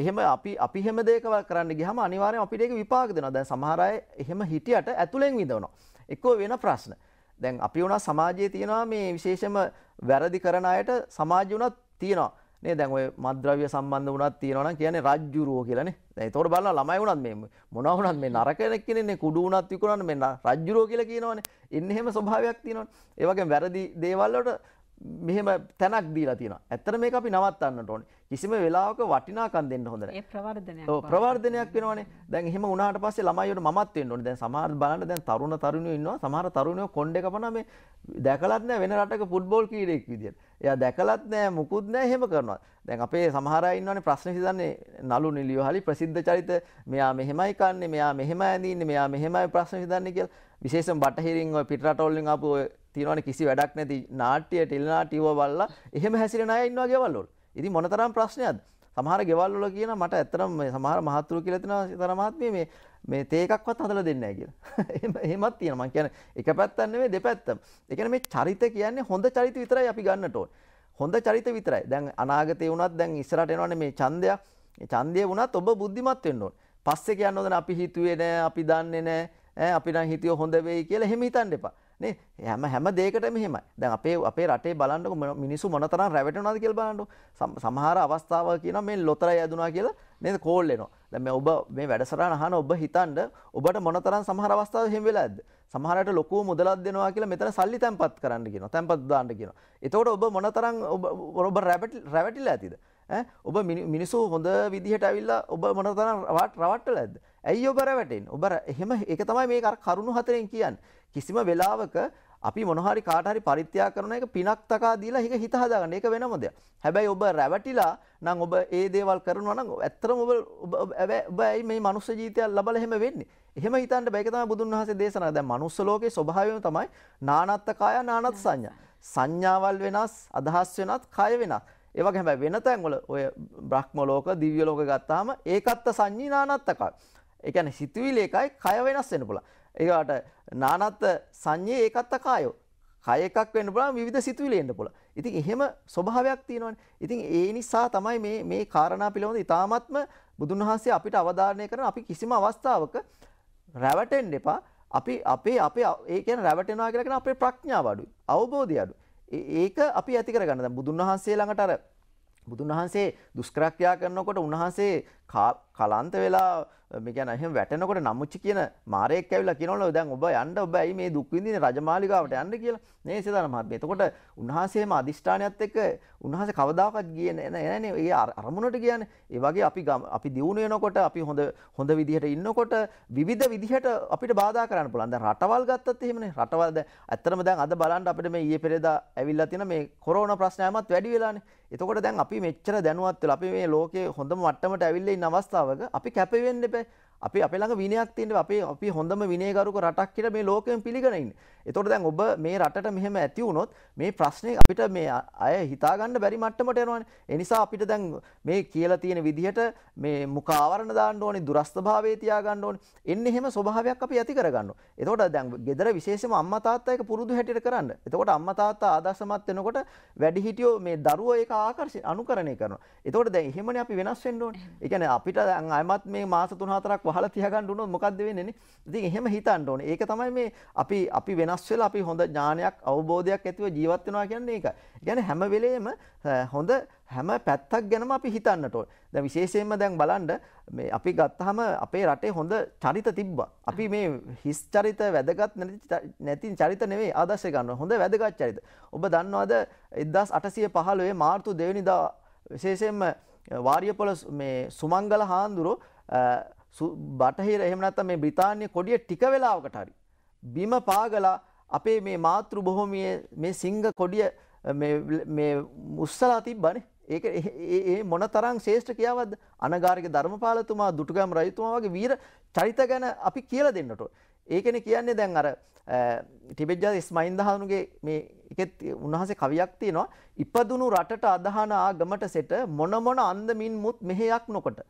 එහෙම අපි අපි හැම දෙයකවල් කරන්න ගියාම අනිවාර්යයෙන් අපිට ඒක විපාක දෙනවා. දැන් සමහර අය එහෙම හිටියට ඇතුලෙන් විඳවනවා. එක්කෝ වෙන ප්‍රශ්න. දැන් අපි වුණා සමාජයේ තියෙනවා මේ විශේෂම වැරදි කරන අයට සමාජය වුණා තියෙනවා. නේ දැන් ඔය මද්ද්‍රව්‍ය සම්බන්ධ වුණත් තියෙනවා නම් කියන්නේ රජ්ජුරුවෝ කියලානේ. දැන් ඒතකොට බලනවා ළමයි වුණත් මේ මොනවා වුණත් මේ නරක කෙනෙක් කියන්නේ කුඩු වුණත් විකුණන්න මේ රජ්ජුරුවෝ කියලා කියනවනේ. එන්න එහෙම ස්වභාවයක් තියෙනවනේ. ඒ වගේම වැරදි දේවල් වලට මෙහෙම තැනක් දීලා තියෙනවා. ඇත්තට මේක අපි නවත්තන්නට ඕනේ. කිසිම වෙලාවක වටිනාකම් දෙන්න හොඳ නැහැ. ඒ ප්‍රවර්ධනයක්. ඔව් ප්‍රවර්ධනයක් වෙනවනේ. දැන් එහෙම වුණාට පස්සේ ළමයිවට මමත් වෙන්න ඕනේ. දැන් සමහර බලන්න දැන් තරුණ තරුණියෝ ඉන්නවා. සමහර තරුණියෝ කොණ්ඩේ කපනවා මේ දැකලත් නැහැ වෙන රටක ෆුට්බෝල් ක්‍රීඩකෙක් විදියට. එයා දැකලත් නැහැ මුකුත් නැහැ එහෙම කරනවා. දැන් අපේ සමහර අය ඉන්නවනේ ප්‍රශ්න විසඳන්නේ නලු නිලියෝ hali ප්‍රසිද්ධ චරිත මෙයා මෙහෙමයි කන්නේ, මෙයා මෙහෙමයි ඇඳින්නේ, මෙයා මෙහෙමයි ප්‍රශ්න විසඳන්නේ කියලා. විශේෂයෙන් බටහිරින් ඔය පිටරටවලින් ආපු ඔය තියෙනවනේ කිසි වැඩක් නැති නාට්‍ය ටෙලි නාට්‍ය ඒවා බලලා එහෙම හැසිරෙන අය ඉන්නවා ගෙවල් වල. ඉතින් මොනතරම් ප්‍රශ්නයක්ද? සමහර ගෙවල් වල කියන මට ඇත්තටම සමහර මහත්තුරු කියලා තියෙනවා තර මහත්මිය මේ මේ තේකක්වත් හදලා දෙන්නේ නැහැ කියලා. එහෙම එහෙමත් තියෙනවා. මං කියන්නේ එක පැත්තක් නෙමෙයි දෙපැත්තම. ඒ කියන්නේ මේ චරිත කියන්නේ හොඳ චරිත විතරයි අපි ගන්නට ඕනේ. හොඳ චරිත විතරයි. දැන් අනාගතේ වුණත් දැන් ඉස්සරහට එනවනේ මේ ඡන්දයක්. මේ ඡන්දය වුණත් ඔබ බුද්ධිමත් වෙන්න ඕනේ. පස්සේ කියන්න හොඳ අපි හිතුවේ නෑ, අපි දන්නේ නෑ, අපි නම් හිතුවේ හොඳ වෙයි කියලා එහෙම හිතන්න එපා. නේ හැම හැම දෙයකට මෙහෙමයි. දැන් අපේ අපේ රටේ බලන්නකො මිනිස්සු මොනතරම් රැවටෙනවද කියලා බලන්නකො. සමහර අවස්ථාවල් කියනවා මේ ලොතරැයි ඇදුනා කියලා නේද කෝල් එනවා. දැන් මේ ඔබ මේ වැඩසටහන අහන ඔබ හිතනද ඔබට මොනතරම් සමහර අවස්ථාවල් එහෙම වෙලා ඇද්ද? සමහරට ලොකු මුදලක් දෙනවා කියලා මෙතන සල්ලි තැම්පත් කරන්න කියනවා. තැම්පත් දාන්න කියනවා. එතකොට ඔබ මොනතරම් ඔබ රැවටිලා ඇතිද? ඔබ මිනිසු හොඳ විදිහට ඇවිල්ලා ඔබ මොනතරම් රවට්ටලා ඇද්ද? ඇයි ඔබ රැවටෙන්නේ? ඔබ එහෙම ඒක තමයි මේ කරුණු හතරෙන් කියන්නේ. කිසිම වෙලාවක අපි මොනහරි කාට හරි පරිත්‍යාග කරන එක පිනක් තකා දීලා හික හිත හදාගන්න. ඒක වෙනම දෙයක්. හැබැයි ඔබ රැවටිලා නම් ඔබ ඒ දේවල් කරනවා නම් ඇත්තටම ඔබ ඔබ ඇයි මේ මනුස්ස ජීවිතය ලබලා එහෙම වෙන්නේ? එහෙම හිතන්න බෑ. ඒක තමයි බුදුන් වහන්සේ දේශනා. දැන් මනුස්ස ලෝකේ ස්වභාවයම තමයි නානත්ත් කාය නානත් සංඥා. සංඥාවල් වෙනස්, අදහස් වෙනස්, කය වෙනස්. ඒවගේ හැබැයි වෙන තැන්වල ඔය බ්‍රහ්ම ලෝක, දිව්‍ය ලෝක ගත්තාම ඒකත්ත සංඥානත්තකයි. ඒ කියන්නේ සිතුවිලි එකයි කය වෙනස් වෙන්න පුළුවන්. ඒකට නානත් සංඥේ ඒකත් අකායෝ. කය එකක් වෙන්න පුළුවන් විවිධ සිතුවිලි එන්න පුළුවන්. ඉතින් එහෙම ස්වභාවයක් තියෙනවනේ. ඉතින් ඒ නිසා තමයි මේ මේ කාරණා පිළිබඳ ඉතාමත්ම බුදුන් වහන්සේ අපිට අවධාරණය කරන අපි කිසිම අවස්ථාවක රැවටෙන්න එපා. අපි අපේ අපේ ඒ කියන්නේ රැවටෙනවා කියලා කියන අපේ ප්‍රඥාව අඩුයි. අවබෝධය අඩුයි. ඒක අපි ඇති කරගන්න. දැන් බුදුන් වහන්සේ ළඟට අර බුදුන් වහන්සේ දුෂ්කරක්‍රියා කරනකොට උන්වහන්සේ කලන්ත වෙලා මේකන එහෙම වැටෙනකොට නමුච්චි කියන මාරයෙක් ඇවිල්ලා කියනවලු දැන් ඔබ යන්න ඔබ ඇයි මේ දුක් විඳින්නේ රජමාලිගාවට යන්න කියලා නේ සේදාන මහත්මයා. එතකොට උන්වහන්සේම අදිෂ්ඨානයත් එක්ක උන්වහන්සේ කවදාකවත් ගියේ නෑ නේ. ඒ අරමුණට කියන්නේ. ඒ වගේ අපි අපි දියුණු වෙනකොට අපි හොඳ හොඳ විදිහට ඉන්නකොට විවිධ විදිහට අපිට බාධා කරන්න පුළුවන්. දැන් රටවල් ගත්තත් එහෙමනේ. රටවල් දැන් ඇත්තටම දැන් අද බලන්න අපිට මේ ඊයේ පෙරේදා ඇවිල්ලා තියෙන මේ කොරෝනා ප්‍රශ්නයමත් වැඩි වෙලානේ. එතකොට දැන් අපි මෙච්චර දැනුවත් වෙලා අපි මේ ලෝකේ හොඳම මට්ටමට ඇවිල්ලා ඉන්න අවස්ථාවක අපි කැපවෙන්න එපා. අපි අපේ ළඟ විනයක් තියෙනවා අපි අපි හොඳම විනයගරුක රටක් කියලා මේ ලෝකෙම පිළිගෙන ඉන්නේ. එතකොට දැන් ඔබ මේ රටට මෙහෙම ඇති වුණොත් මේ ප්‍රශ්නේ අපිට මේ අය හිතා ගන්න බැරි මට්ටමට යනවානේ. ඒ නිසා අපිට දැන් මේ කියලා තියෙන විදිහට මේ මුඛ ආවරණ දාන්න ඕනේ, දුරස්තභාවයේ තියා ගන්න ඕනේ. එන්න එහෙම ස්වභාවයක් අපි ඇති කරගන්න ඕනේ. එතකොට දැන් gedara විශේෂයෙන්ම අම්මා තාත්තා එක පුරුදු හැටියට කරන්න. එතකොට අම්මා තාත්තා ආදර්ශමත් වෙනකොට වැඩිහිටියෝ මේ දරුවෝ ඒක ආකර්ෂණ අනුකරණය කරනවා. එතකොට දැන් එහෙමනේ අපි වෙනස් වෙන්න ඕනේ. ඒ කියන්නේ අපිට දැන් ආයමත් මේ මාස 3-4ක් වහලා තියාගන්න උනොත් මොකද්ද වෙන්නේ නේ? ඉතින් එහෙම හිතන්න ඕනේ. ඒක තමයි මේ අපි අපි වෙනස් වෙලා අපි හොඳ ඥානයක් අවබෝධයක් ඇතිව ජීවත් වෙනවා කියන්නේ ඒක. يعني හැම වෙලෙම හොඳ හැම පැත්තක් ගැනම අපි හිතන්නට ඕනේ. දැන් විශේෂයෙන්ම දැන් බලන්න මේ අපි ගත්තාම අපේ රටේ හොඳ චරිත තිබ්බා. අපි මේ හිස් චරිත වැදගත් නැති චරිත නෙවෙයි ආදර්ශය ගන්නවා. හොඳ වැදගත් චරිත. ඔබ දන්නවද 1815 මාර්තු 2 වෙනිදා විශේෂයෙන්ම වාරියපොළ මේ සුමංගල හාමුදුරුවෝ බටහිර එහෙම නැත්නම් මේ බ්‍රිතාන්‍ය කොඩිය ටික වෙලාවකට හරි බිම පාගලා අපේ මේ මාතෘ භූමියේ මේ සිංහ කොඩිය මේ මේ උස්සලා තිබ්බනේ. ඒක ඒ මොනතරම් ශේෂ්ඨ කියාවද්ද? අනගාරික ධර්මපාලතුමා දුටුගම් රජතුමා වගේ වීර චරිත ගැන අපි කියලා දෙන්නට ඕනේ. ඒකනේ කියන්නේ දැන් අර ටිබෙජ්ජා ඉස්මයින් දහනුගේ මේ එකෙත් උන්වහන්සේ කවියක් තියෙනවා ඉපදුණු රටට අදහන ආගමට සෙට මොන මොන අන්දමින් මුත් මෙහෙයක් නොකොට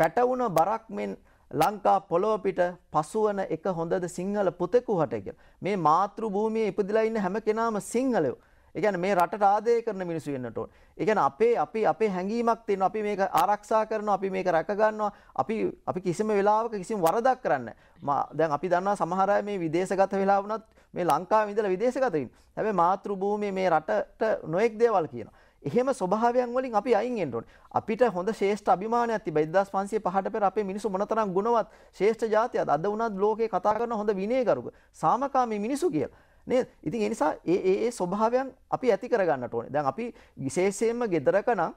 පැටවුණ බරක් මෙන් ලංකා පොළොව පිට පසුවන එක හොඳද සිංහල පුතෙකු හට කියලා. මේ මාතෘ භූමියේ ඉපදිලා ඉන්න හැම කෙනාම සිංහලයෝ. ඒ කියන්නේ මේ රටට ආදරය කරන මිනිස්සු වෙන්නට ඕන. ඒ කියන්නේ අපේ අපි අපේ හැඟීමක් තියෙනවා. අපි මේක ආරක්ෂා කරනවා. අපි මේක රැක ගන්නවා. අපි අපි කිසිම වෙලාවක කිසිම වරදක් කරන්නේ නැහැ. දැන් අපි දන්නවා සමහර අය මේ විදේශගත වෙලා වුණත් මේ ලංකාවේ ඉඳලා විදේශගත වෙනවා. හැබැයි මාතෘ භූමියේ මේ රටට නොඑක් දේවල් කියනවා. එහෙම ස්වභාවයන් වලින් අපි අයින් වෙන්න ඕනේ. අපිට හොඳ ශ්‍රේෂ්ඨ අභිමානයක් තිබා 1505ට පෙර අපේ මිනිස්සු මොනතරම් ගුණවත් ශ්‍රේෂ්ඨ ජාතියක්ද අද වුණත් ලෝකේ කතා කරන හොඳ විනයගරුක සාමකාමී මිනිස්සු කියලා. නේද? ඉතින් ඒ නිසා ඒ ඒ ඒ ස්වභාවයන් අපි ඇති කරගන්නට ඕනේ. දැන් අපි විශේෂයෙන්ම gedaraක නම්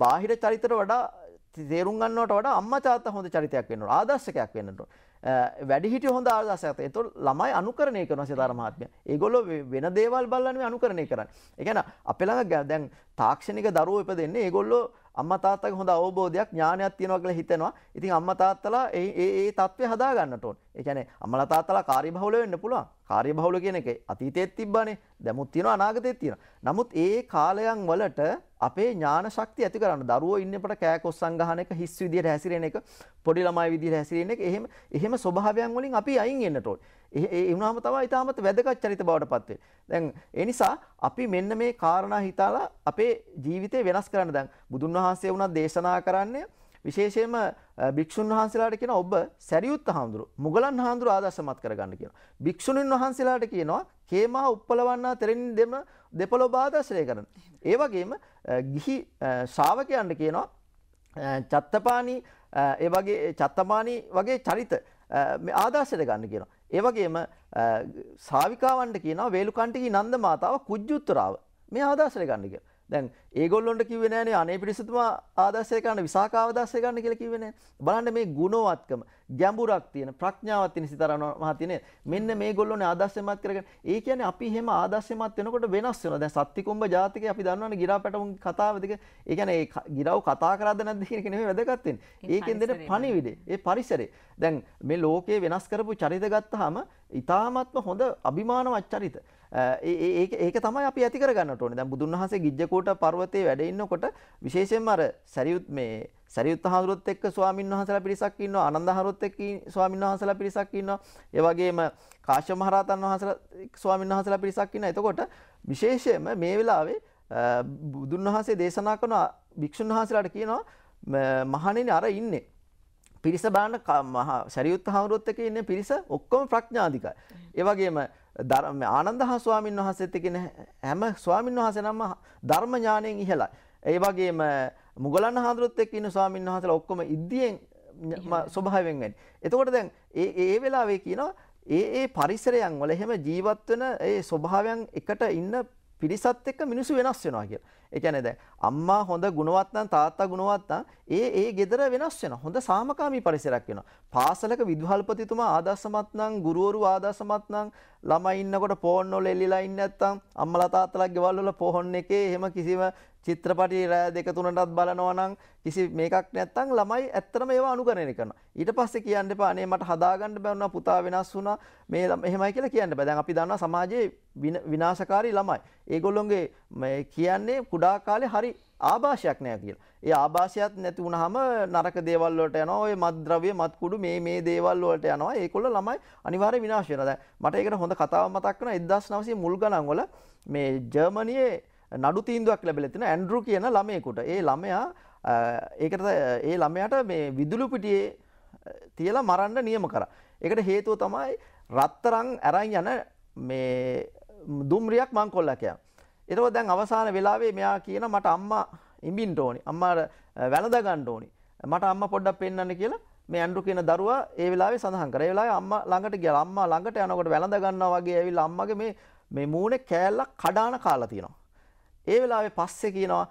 බාහිර චරිතවල වඩා තේරුම් ගන්නවට වඩා අම්මා තාත්තා හොඳ චරිතයක් වෙන්න ඕන. ආදර්ශකයක් වෙන්න ඕන. වැඩිහිට හොඳ ආදසත එතු ළමයි අනුකරණය කරන සිතාර මහත්මය ඒගොල්ල වෙන දේවල් බල්ලන්නේ අනුකරණය කරන්න එකන අපෙළඟ ගැදැන් තාක්ෂණික දරුව එප දෙන්නේ ඒගොල්ලෝ අම්මා තාත්තගේ හොඳ අවබෝධයක් ඥානයක් තියෙනවා කියලා හිතනවා. ඉතින් අම්මා තාත්තලා ඒ ඒ ඒ தත්ත්වය හදා ගන්නට ඕන. ඒ කියන්නේ අම්මලා තාත්තලා කාර්යබහුල වෙන්න පුළුවන්. කාර්යබහුල කියන එක අතීතයේත් තිබ්බනේ. දැමුත් තියෙනවා අනාගතයේත් තියෙනවා. නමුත් ඒ කාලයන් වලට අපේ ඥාන ශක්තිය ඇති කරන්න දරුවෝ ඉන්නකොට කෑකොස්සන් ගහන එක හිස් විදියට හැසිරෙන එක පොඩි ළමයි විදියට හැසිරෙන එක එහෙම එහෙම ස්වභාවයන් වලින් අපි අයින් වෙන්නට ඕනේ. ඒ වුණාම තමයි ඊටමත් වැදගත් චරිත බවට පත් වෙන්නේ. දැන් ඒ නිසා අපි මෙන්න මේ කාරණා හිතලා අපේ ජීවිතේ වෙනස් කරන්න දැන් බුදුන් වහන්සේ වුණා දේශනා කරන්නේ විශේෂයෙන්ම භික්ෂුන් වහන්සේලාට කියන ඔබ සැරියුත් හාමුදුරු මුගලන් හාමුදුරු ආදර්ශමත් කරගන්න කියනවා. භික්ෂුණීන් වහන්සේලාට කියනවා හේමා උප්පලවන්නා තෙරෙන් දෙම දෙපළොව ආදර්ශය කරන. ඒ වගේම ගිහි ශ්‍රාවකයන්ට කියනවා චත්තපාණී ඒ වගේ චත්තපාණී වගේ චරිත ආදර්ශයට ගන්න කියනවා. ඒ වගේම සාවිකාවන්ට කියනවා වේලුකණ්ඨගේ නන්ද මාතාව කුජ්ජුත්තරාව. මෙයා ආදාසර ගන්න කියලා. දැන් ඒගොල්ලොන්ට කිව්වේ නෑනේ අනේ පිරිසිදුම ආදර්ශය ගන්න විසාකාව ආදර්ශය ගන්න කියලා කිව්වේ නෑ. බලන්න මේ ගුණවත්කම ගැඹුරක් තියෙන ප්‍රඥාවක් තියෙන සිතාරණ මහතිනේ මෙන්න මේගොල්ලෝනේ ආදර්ශමත් කරගෙන. ඒ කියන්නේ අපි එහෙම ආදර්ශමත් වෙනකොට වෙනස් වෙනවා. දැන් සත්‍තිකුම්භ ජාතිකේ අපි දන්නවනේ ගිරාපැටුම් කතාවේදී ඒ කියන්නේ ගිරව් කතා කරාද නැද්ද කියන එක නෙමෙයි වැදගත් වෙන්නේ. ඒකෙන් දෙන පණිවිඩය, ඒ පරිසරය. දැන් මේ ලෝකේ වෙනස් කරපු චරිත ගත්තාම ඊ타ත්ම හොඳ අභිමානවත් චරිත. ඒක තමයි අපි ඇති කරගන්නට ඕනේ. දැන් බුදුන් වහන්සේ ගිජ්ජකූට පර්වතයේ වැඩ ඉන්නකොට විශේෂයෙන්ම අර සරියුත් මේ සරියුත් හඳුරොත් එක්ක ස්වාමීන් වහන්සලා පිරිසක් ඉන්නවා. ආනන්ද හඳුරොත් එක්ක ස්වාමීන් වහන්සලා පිරිසක් ඉන්නවා. ඒ වගේම කාශ්‍යප මහරහතන් වහන්සලා ස්වාමීන් වහන්සලා පිරිසක් ඉන්නවා. එතකොට විශේෂයෙන්ම මේ වෙලාවේ බුදුන් වහන්සේ දේශනා කරන භික්ෂුන් වහන්සලාට කියනවා මහණෙනි අර ඉන්නේ පිරිස බාන්න සැරියුත් හාමුදුරුවොත් එක ඉන්නේ පිරිස ඔක්කොම ප්‍රඥාධිකයි. ඒ වගේම ආනන්ද හා ස්වාමින් වහන්සේත් කියන හැම ස්වාමින් වහන්සේ නම ධර්ම ඥාණයෙන් ඉහළයි. ඒ වගේම මුගලන් හාමුදුරුවොත් එක්ක ඉන්න ස්වාමින් වහන්සේලා ඔක්කොම ඉද්දියෙන් ස්වභාවයෙන් වැඩි. එතකොට දැන් ඒ ඒ වෙලාවේ කියනවා ඒ ඒ පරිසරයන් වල එහෙම ජීවත් වෙන ඒ ස්වභාවයන් එකට ඉන්න පිරිසත් එක්ක මිනිස්සු වෙනස් වෙනවා කියලා. ඒ කියන්නේ දැන් අම්මා හොඳ ගුණවත් නම් තාත්තා ගුණවත් නම් ඒ ඒ ගෙදර වෙනස් වෙනවා. හොඳ සාමකාමී පරිසරයක් වෙනවා. පාසලක විදුහල්පතිතුමා ආදර්ශමත් නම් ගුරුවරු ආදර්ශමත් නම් ළමයි ඉන්නකොට ෆෝන් වල එලිලා ඉන්නේ නැත්නම් අම්මලා තාත්තලා ගෙවල් වල ෆෝන් එකේ එහෙම කිසිම චිත්‍රපටි රෑ දෙක තුනටත් බලනවා නම් කිසි මේකක් නැත්තම් ළමයි ඇත්තටම ඒවා අනුගමනය කරනවා. ඊට පස්සේ කියන්න එපා අනේ මට හදාගන්න බැරුණා පුතා වෙනස් වුණා මේ එහෙමයි කියලා කියන්න බෑ. දැන් අපි දන්නවා සමාජයේ විනාශකාරී ළමයි. ඒගොල්ලොන්ගේ කියන්නේ කුඩා කාලේ හරි ආభాෂයක් නෑ කියලා. ඒ ආభాෂයත් නැති වුනහම නරක දේවල් වලට යනවා. ඔය මත්ද්‍රව්‍ය, මත්කුඩු මේ මේ දේවල් වලට යනවා. ඒකොල්ල ළමයි අනිවාර්යයෙන් විනාශ වෙනවා. දැන් මට ඒකට හොඳ කතාවක් මතක් වෙනවා 1900 මුල් ගණන් වල මේ ජර්මනියේ නඩු තීන්දුවක් ලැබිලා තිනවා ඇන්ඩ්‍රු කියන ළමයෙකුට. ඒ ළමයා ඒකට ඒ ළමයාට මේ විදුලු පිටියේ තියලා මරන්න නියම කරා. ඒකට හේතුව තමයි රත්තරන් අරන් යන මේ දුම්රියක් මංකොල්ලකයක්. එතකොට දැන් අවසාන වෙලාවේ මෙයා කියන මට අම්මා ඉඹින්න ඕනි. අම්මාට වැළඳ ගන්න ඕනි. මට අම්මා පොඩ්ඩක් පෙන්වන්න කියලා මේ ඇන්ඩ්‍රු කියන දරුවා ඒ වෙලාවේ සඳහන් කරා. ඒ වෙලාවේ අම්මා ළඟට ගියා. අම්මා ළඟට යනකොට වැළඳ ගන්නවා වගේ ඇවිල්ලා අම්මගේ මේ මේ මූණේ කෑල්ලක් කඩාන කාලා තියෙනවා. ඒ වෙලාවේ පස්සේ කියනවා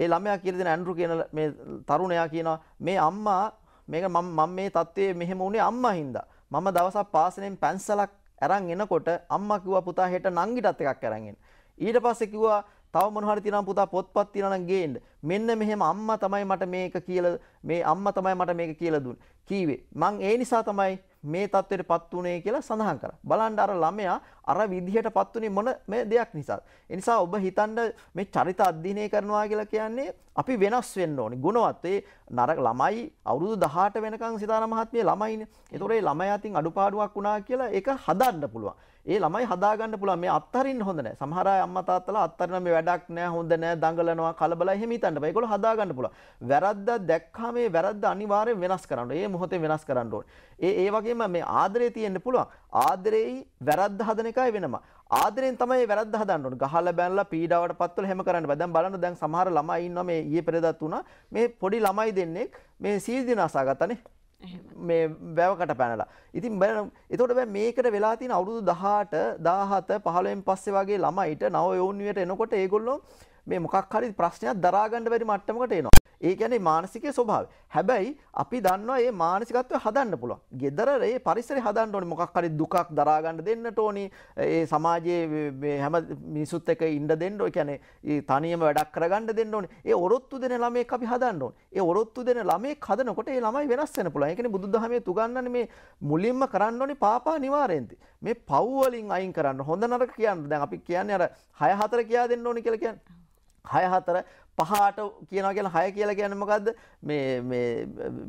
ඒ ළමයා කියලා දෙන ඇන්ඩ්‍රු කියන මේ තරුණයා කියනවා මේ අම්මා මේක මම මම මේ தත්ත්වයේ මෙහෙම වුණේ අම්මා හින්දා. මම දවසක් පාසලෙන් පැන්සලක් අරන් එනකොට අම්මා කිව්වා පුතා හෙට නංගිටත් එකක් අරන් එන්න. ඊට පස්සේ කිව්වා තව මොන හරි තියෙනවා පුතා පොත්පත් තියෙනවා නම් ගේන්න. මෙන්න මෙහෙම අම්මා තමයි මට මේක කියලා මේ අම්මා තමයි මට මේක කියලා දුන්නේ. කීවේ. මං ඒ නිසා තමයි මේ தത്വෙටපත් උනේ කියලා සඳහන් කරා. බලන්න අර ළමයා අර විදිහටපත් උනේ මොන මේ දෙයක් නිසාද? ඒ නිසා ඔබ හිතන්න මේ චරිත අධ්‍යයනය කරනවා කියලා කියන්නේ අපි වෙනස් වෙන්න ඕනේ. ගුණවත් ඒ නරක ළමයි අවුරුදු 18 වෙනකන් සිතාන මහත්මිය ළමයිනේ. ඒතකොට ඒ ළමයා අතින් අඩුපාඩුවක් වුණා කියලා ඒක හදන්න පුළුවන්. ඒ ළමයි හදාගන්න පුළුවන් මේ අත්හරින්න හොඳ නැහැ. සමහර අය අම්මා තාත්තලා අත්හරින මේ වැඩක් නැහැ, හොඳ නැහැ, දඟලනවා, කලබලයි එහෙම හිතන්න බෑ. ඒගොල්ලෝ හදාගන්න පුළුවන්. වැරද්ද දැක්කම මේ වැරද්ද අනිවාර්යෙන් වෙනස් කරන්න ඕනේ. ඒ මොහොතේ වෙනස් කරන්න ඕනේ. ඒ ඒ වගේම මේ ආදරේ තියෙන්න පුළුවන්. ආදරේයි වැරද්ද හදන එකයි වෙනම. ආදරෙන් තමයි වැරද්ද හදන්න ඕනේ. ගහලා බැනලා පීඩාවට පත්වලා හැම කරන්න බෑ. දැන් බලන්න දැන් සමහර ළමයි ඉන්නවා මේ ඊයේ පෙරේදාත් වුණා. මේ පොඩි ළමයි දෙන්නෙක් මේ සීදි දින අසාගත්තනේ. මේ වැවකට පැනලා. ඉතින් බලන එතකොට බෑ මේකට වෙලා තියෙන අවුරුදු 18 17 15න් පස්සේ වගේ ළමයිට නව යෝනියට එනකොට ඒගොල්ලෝ මේ මොකක් හරි ප්‍රශ්නයක් දරා ගන්න බැරි මට්ටමකට එනවා. ඒ කියන්නේ මානසික ස්වභාවය. හැබැයි අපි දන්නවා මේ මානසිකත්වය හදන්න පුළුවන්. gedara ඒ පරිසරය හදන්න ඕනේ. මොකක් හරි දුකක් දරා ගන්න දෙන්නට ඕනේ. ඒ සමාජයේ මේ හැම මිනිසුත් එක්ක ඉන්න දෙන්න ඕනේ. කියන්නේ ඒ තනියම වැඩක් කරගන්න දෙන්න ඕනේ. ඒ ඔරොත්තු දෙන ළමයෙක් අපි හදන්න ඕනේ. ඒ ඔරොත්තු දෙන ළමයෙක් හදනකොට ඒ ළමයි වෙනස් වෙන්න පුළුවන්. ඒ කියන්නේ බුදුදහමේ තුගන්නන්නේ මේ මුලින්ම කරන්න ඕනේ පාපා නිවාරෙන්ති. මේ පව් වලින් අයින් කරන්න. හොඳ නරක කියන්න. දැන් අපි කියන්නේ අර 6 4 කියා දෙන්න ඕනේ කියලා කියන්නේ. 6 4 5 8 කියනවා කියන්නේ 6 කියලා කියන්නේ මොකද්ද මේ මේ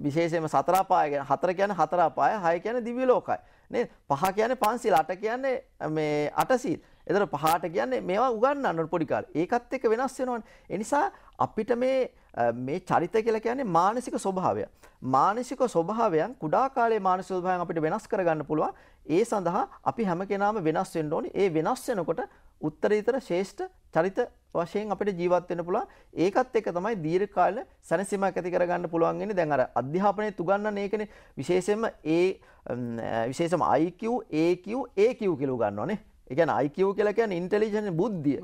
විශේෂයෙන්ම සතර අපාය කියන්නේ 4 කියන්නේ හතර අපාය 6 කියන්නේ දිව්‍ය ලෝකය නේද 5 කියන්නේ පන්සිල් 8 කියන්නේ මේ 8 සීල් එතකොට 5 කියන්නේ මේවා උගන්වන්න ඕන පොඩි කාලේ ඒකත් එක්ක වෙනස් වෙනවනේ ඒ නිසා අපිට මේ මේ චරිත කියලා කියන්නේ මානසික ස්වභාවය. මානසික ස්වභාවයන් කුඩා කාලේ මානසික ස්වභාවයන් අපිට වෙනස් කරගන්න පුළුවන්. ඒ සඳහා අපි හැම කෙනාම වෙනස් වෙන්න ඕනේ. ඒ වෙනස් වෙනකොට උත්තරීතර ශ්‍රේෂ්ඨ චරිත වශයෙන් අපිට ජීවත් වෙන්න පුළුවන්. ඒකත් එක්ක තමයි දීර්ඝකාල සැනසීමක් ඇති කරගන්න පුළුවන් වෙන්නේ. දැන් අර අධ්‍යාපනයේ උගන්වන්නේ ඒකනේ විශේෂයෙන්ම ඒ විශේෂම IQ, AQ, AQ කියලා උගන්වනවානේ. ඒ කියන්නේ IQ කියලා කියන්නේ ඉන්ටෙලිජන්ට් බුද්ධිය.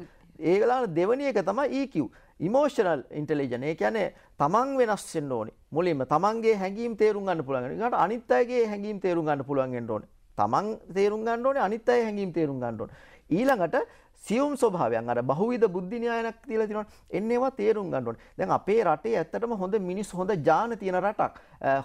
ඒගොල්ලන් දෙවෙනි එක තමයි EQ. emotional intelligence. ඒ කියන්නේ තමන් වෙනස් වෙන්න ඕනේ. මුලින්ම තමන්ගේ හැඟීම් තේරුම් ගන්න පුළුවන්. ඊට අනිත් අයගේ හැඟීම් තේරුම් ගන්න පුළුවන් වෙන්න ඕනේ. තමන් තේරුම් ගන්න ඕනේ අනිත් අය හැඟීම් තේරුම් ගන්න ඕනේ. ඊළඟට සියුම් ස්වභාවයන් අර බහුවිධ බුද්ධි න්‍යායනක් තියලා තිනවනේ එන්න ඒවා තේරුම් ගන්න ඕනේ. දැන් අපේ රටේ ඇත්තටම හොඳ මිනිස් හොඳ ඥාන තියෙන රටක්.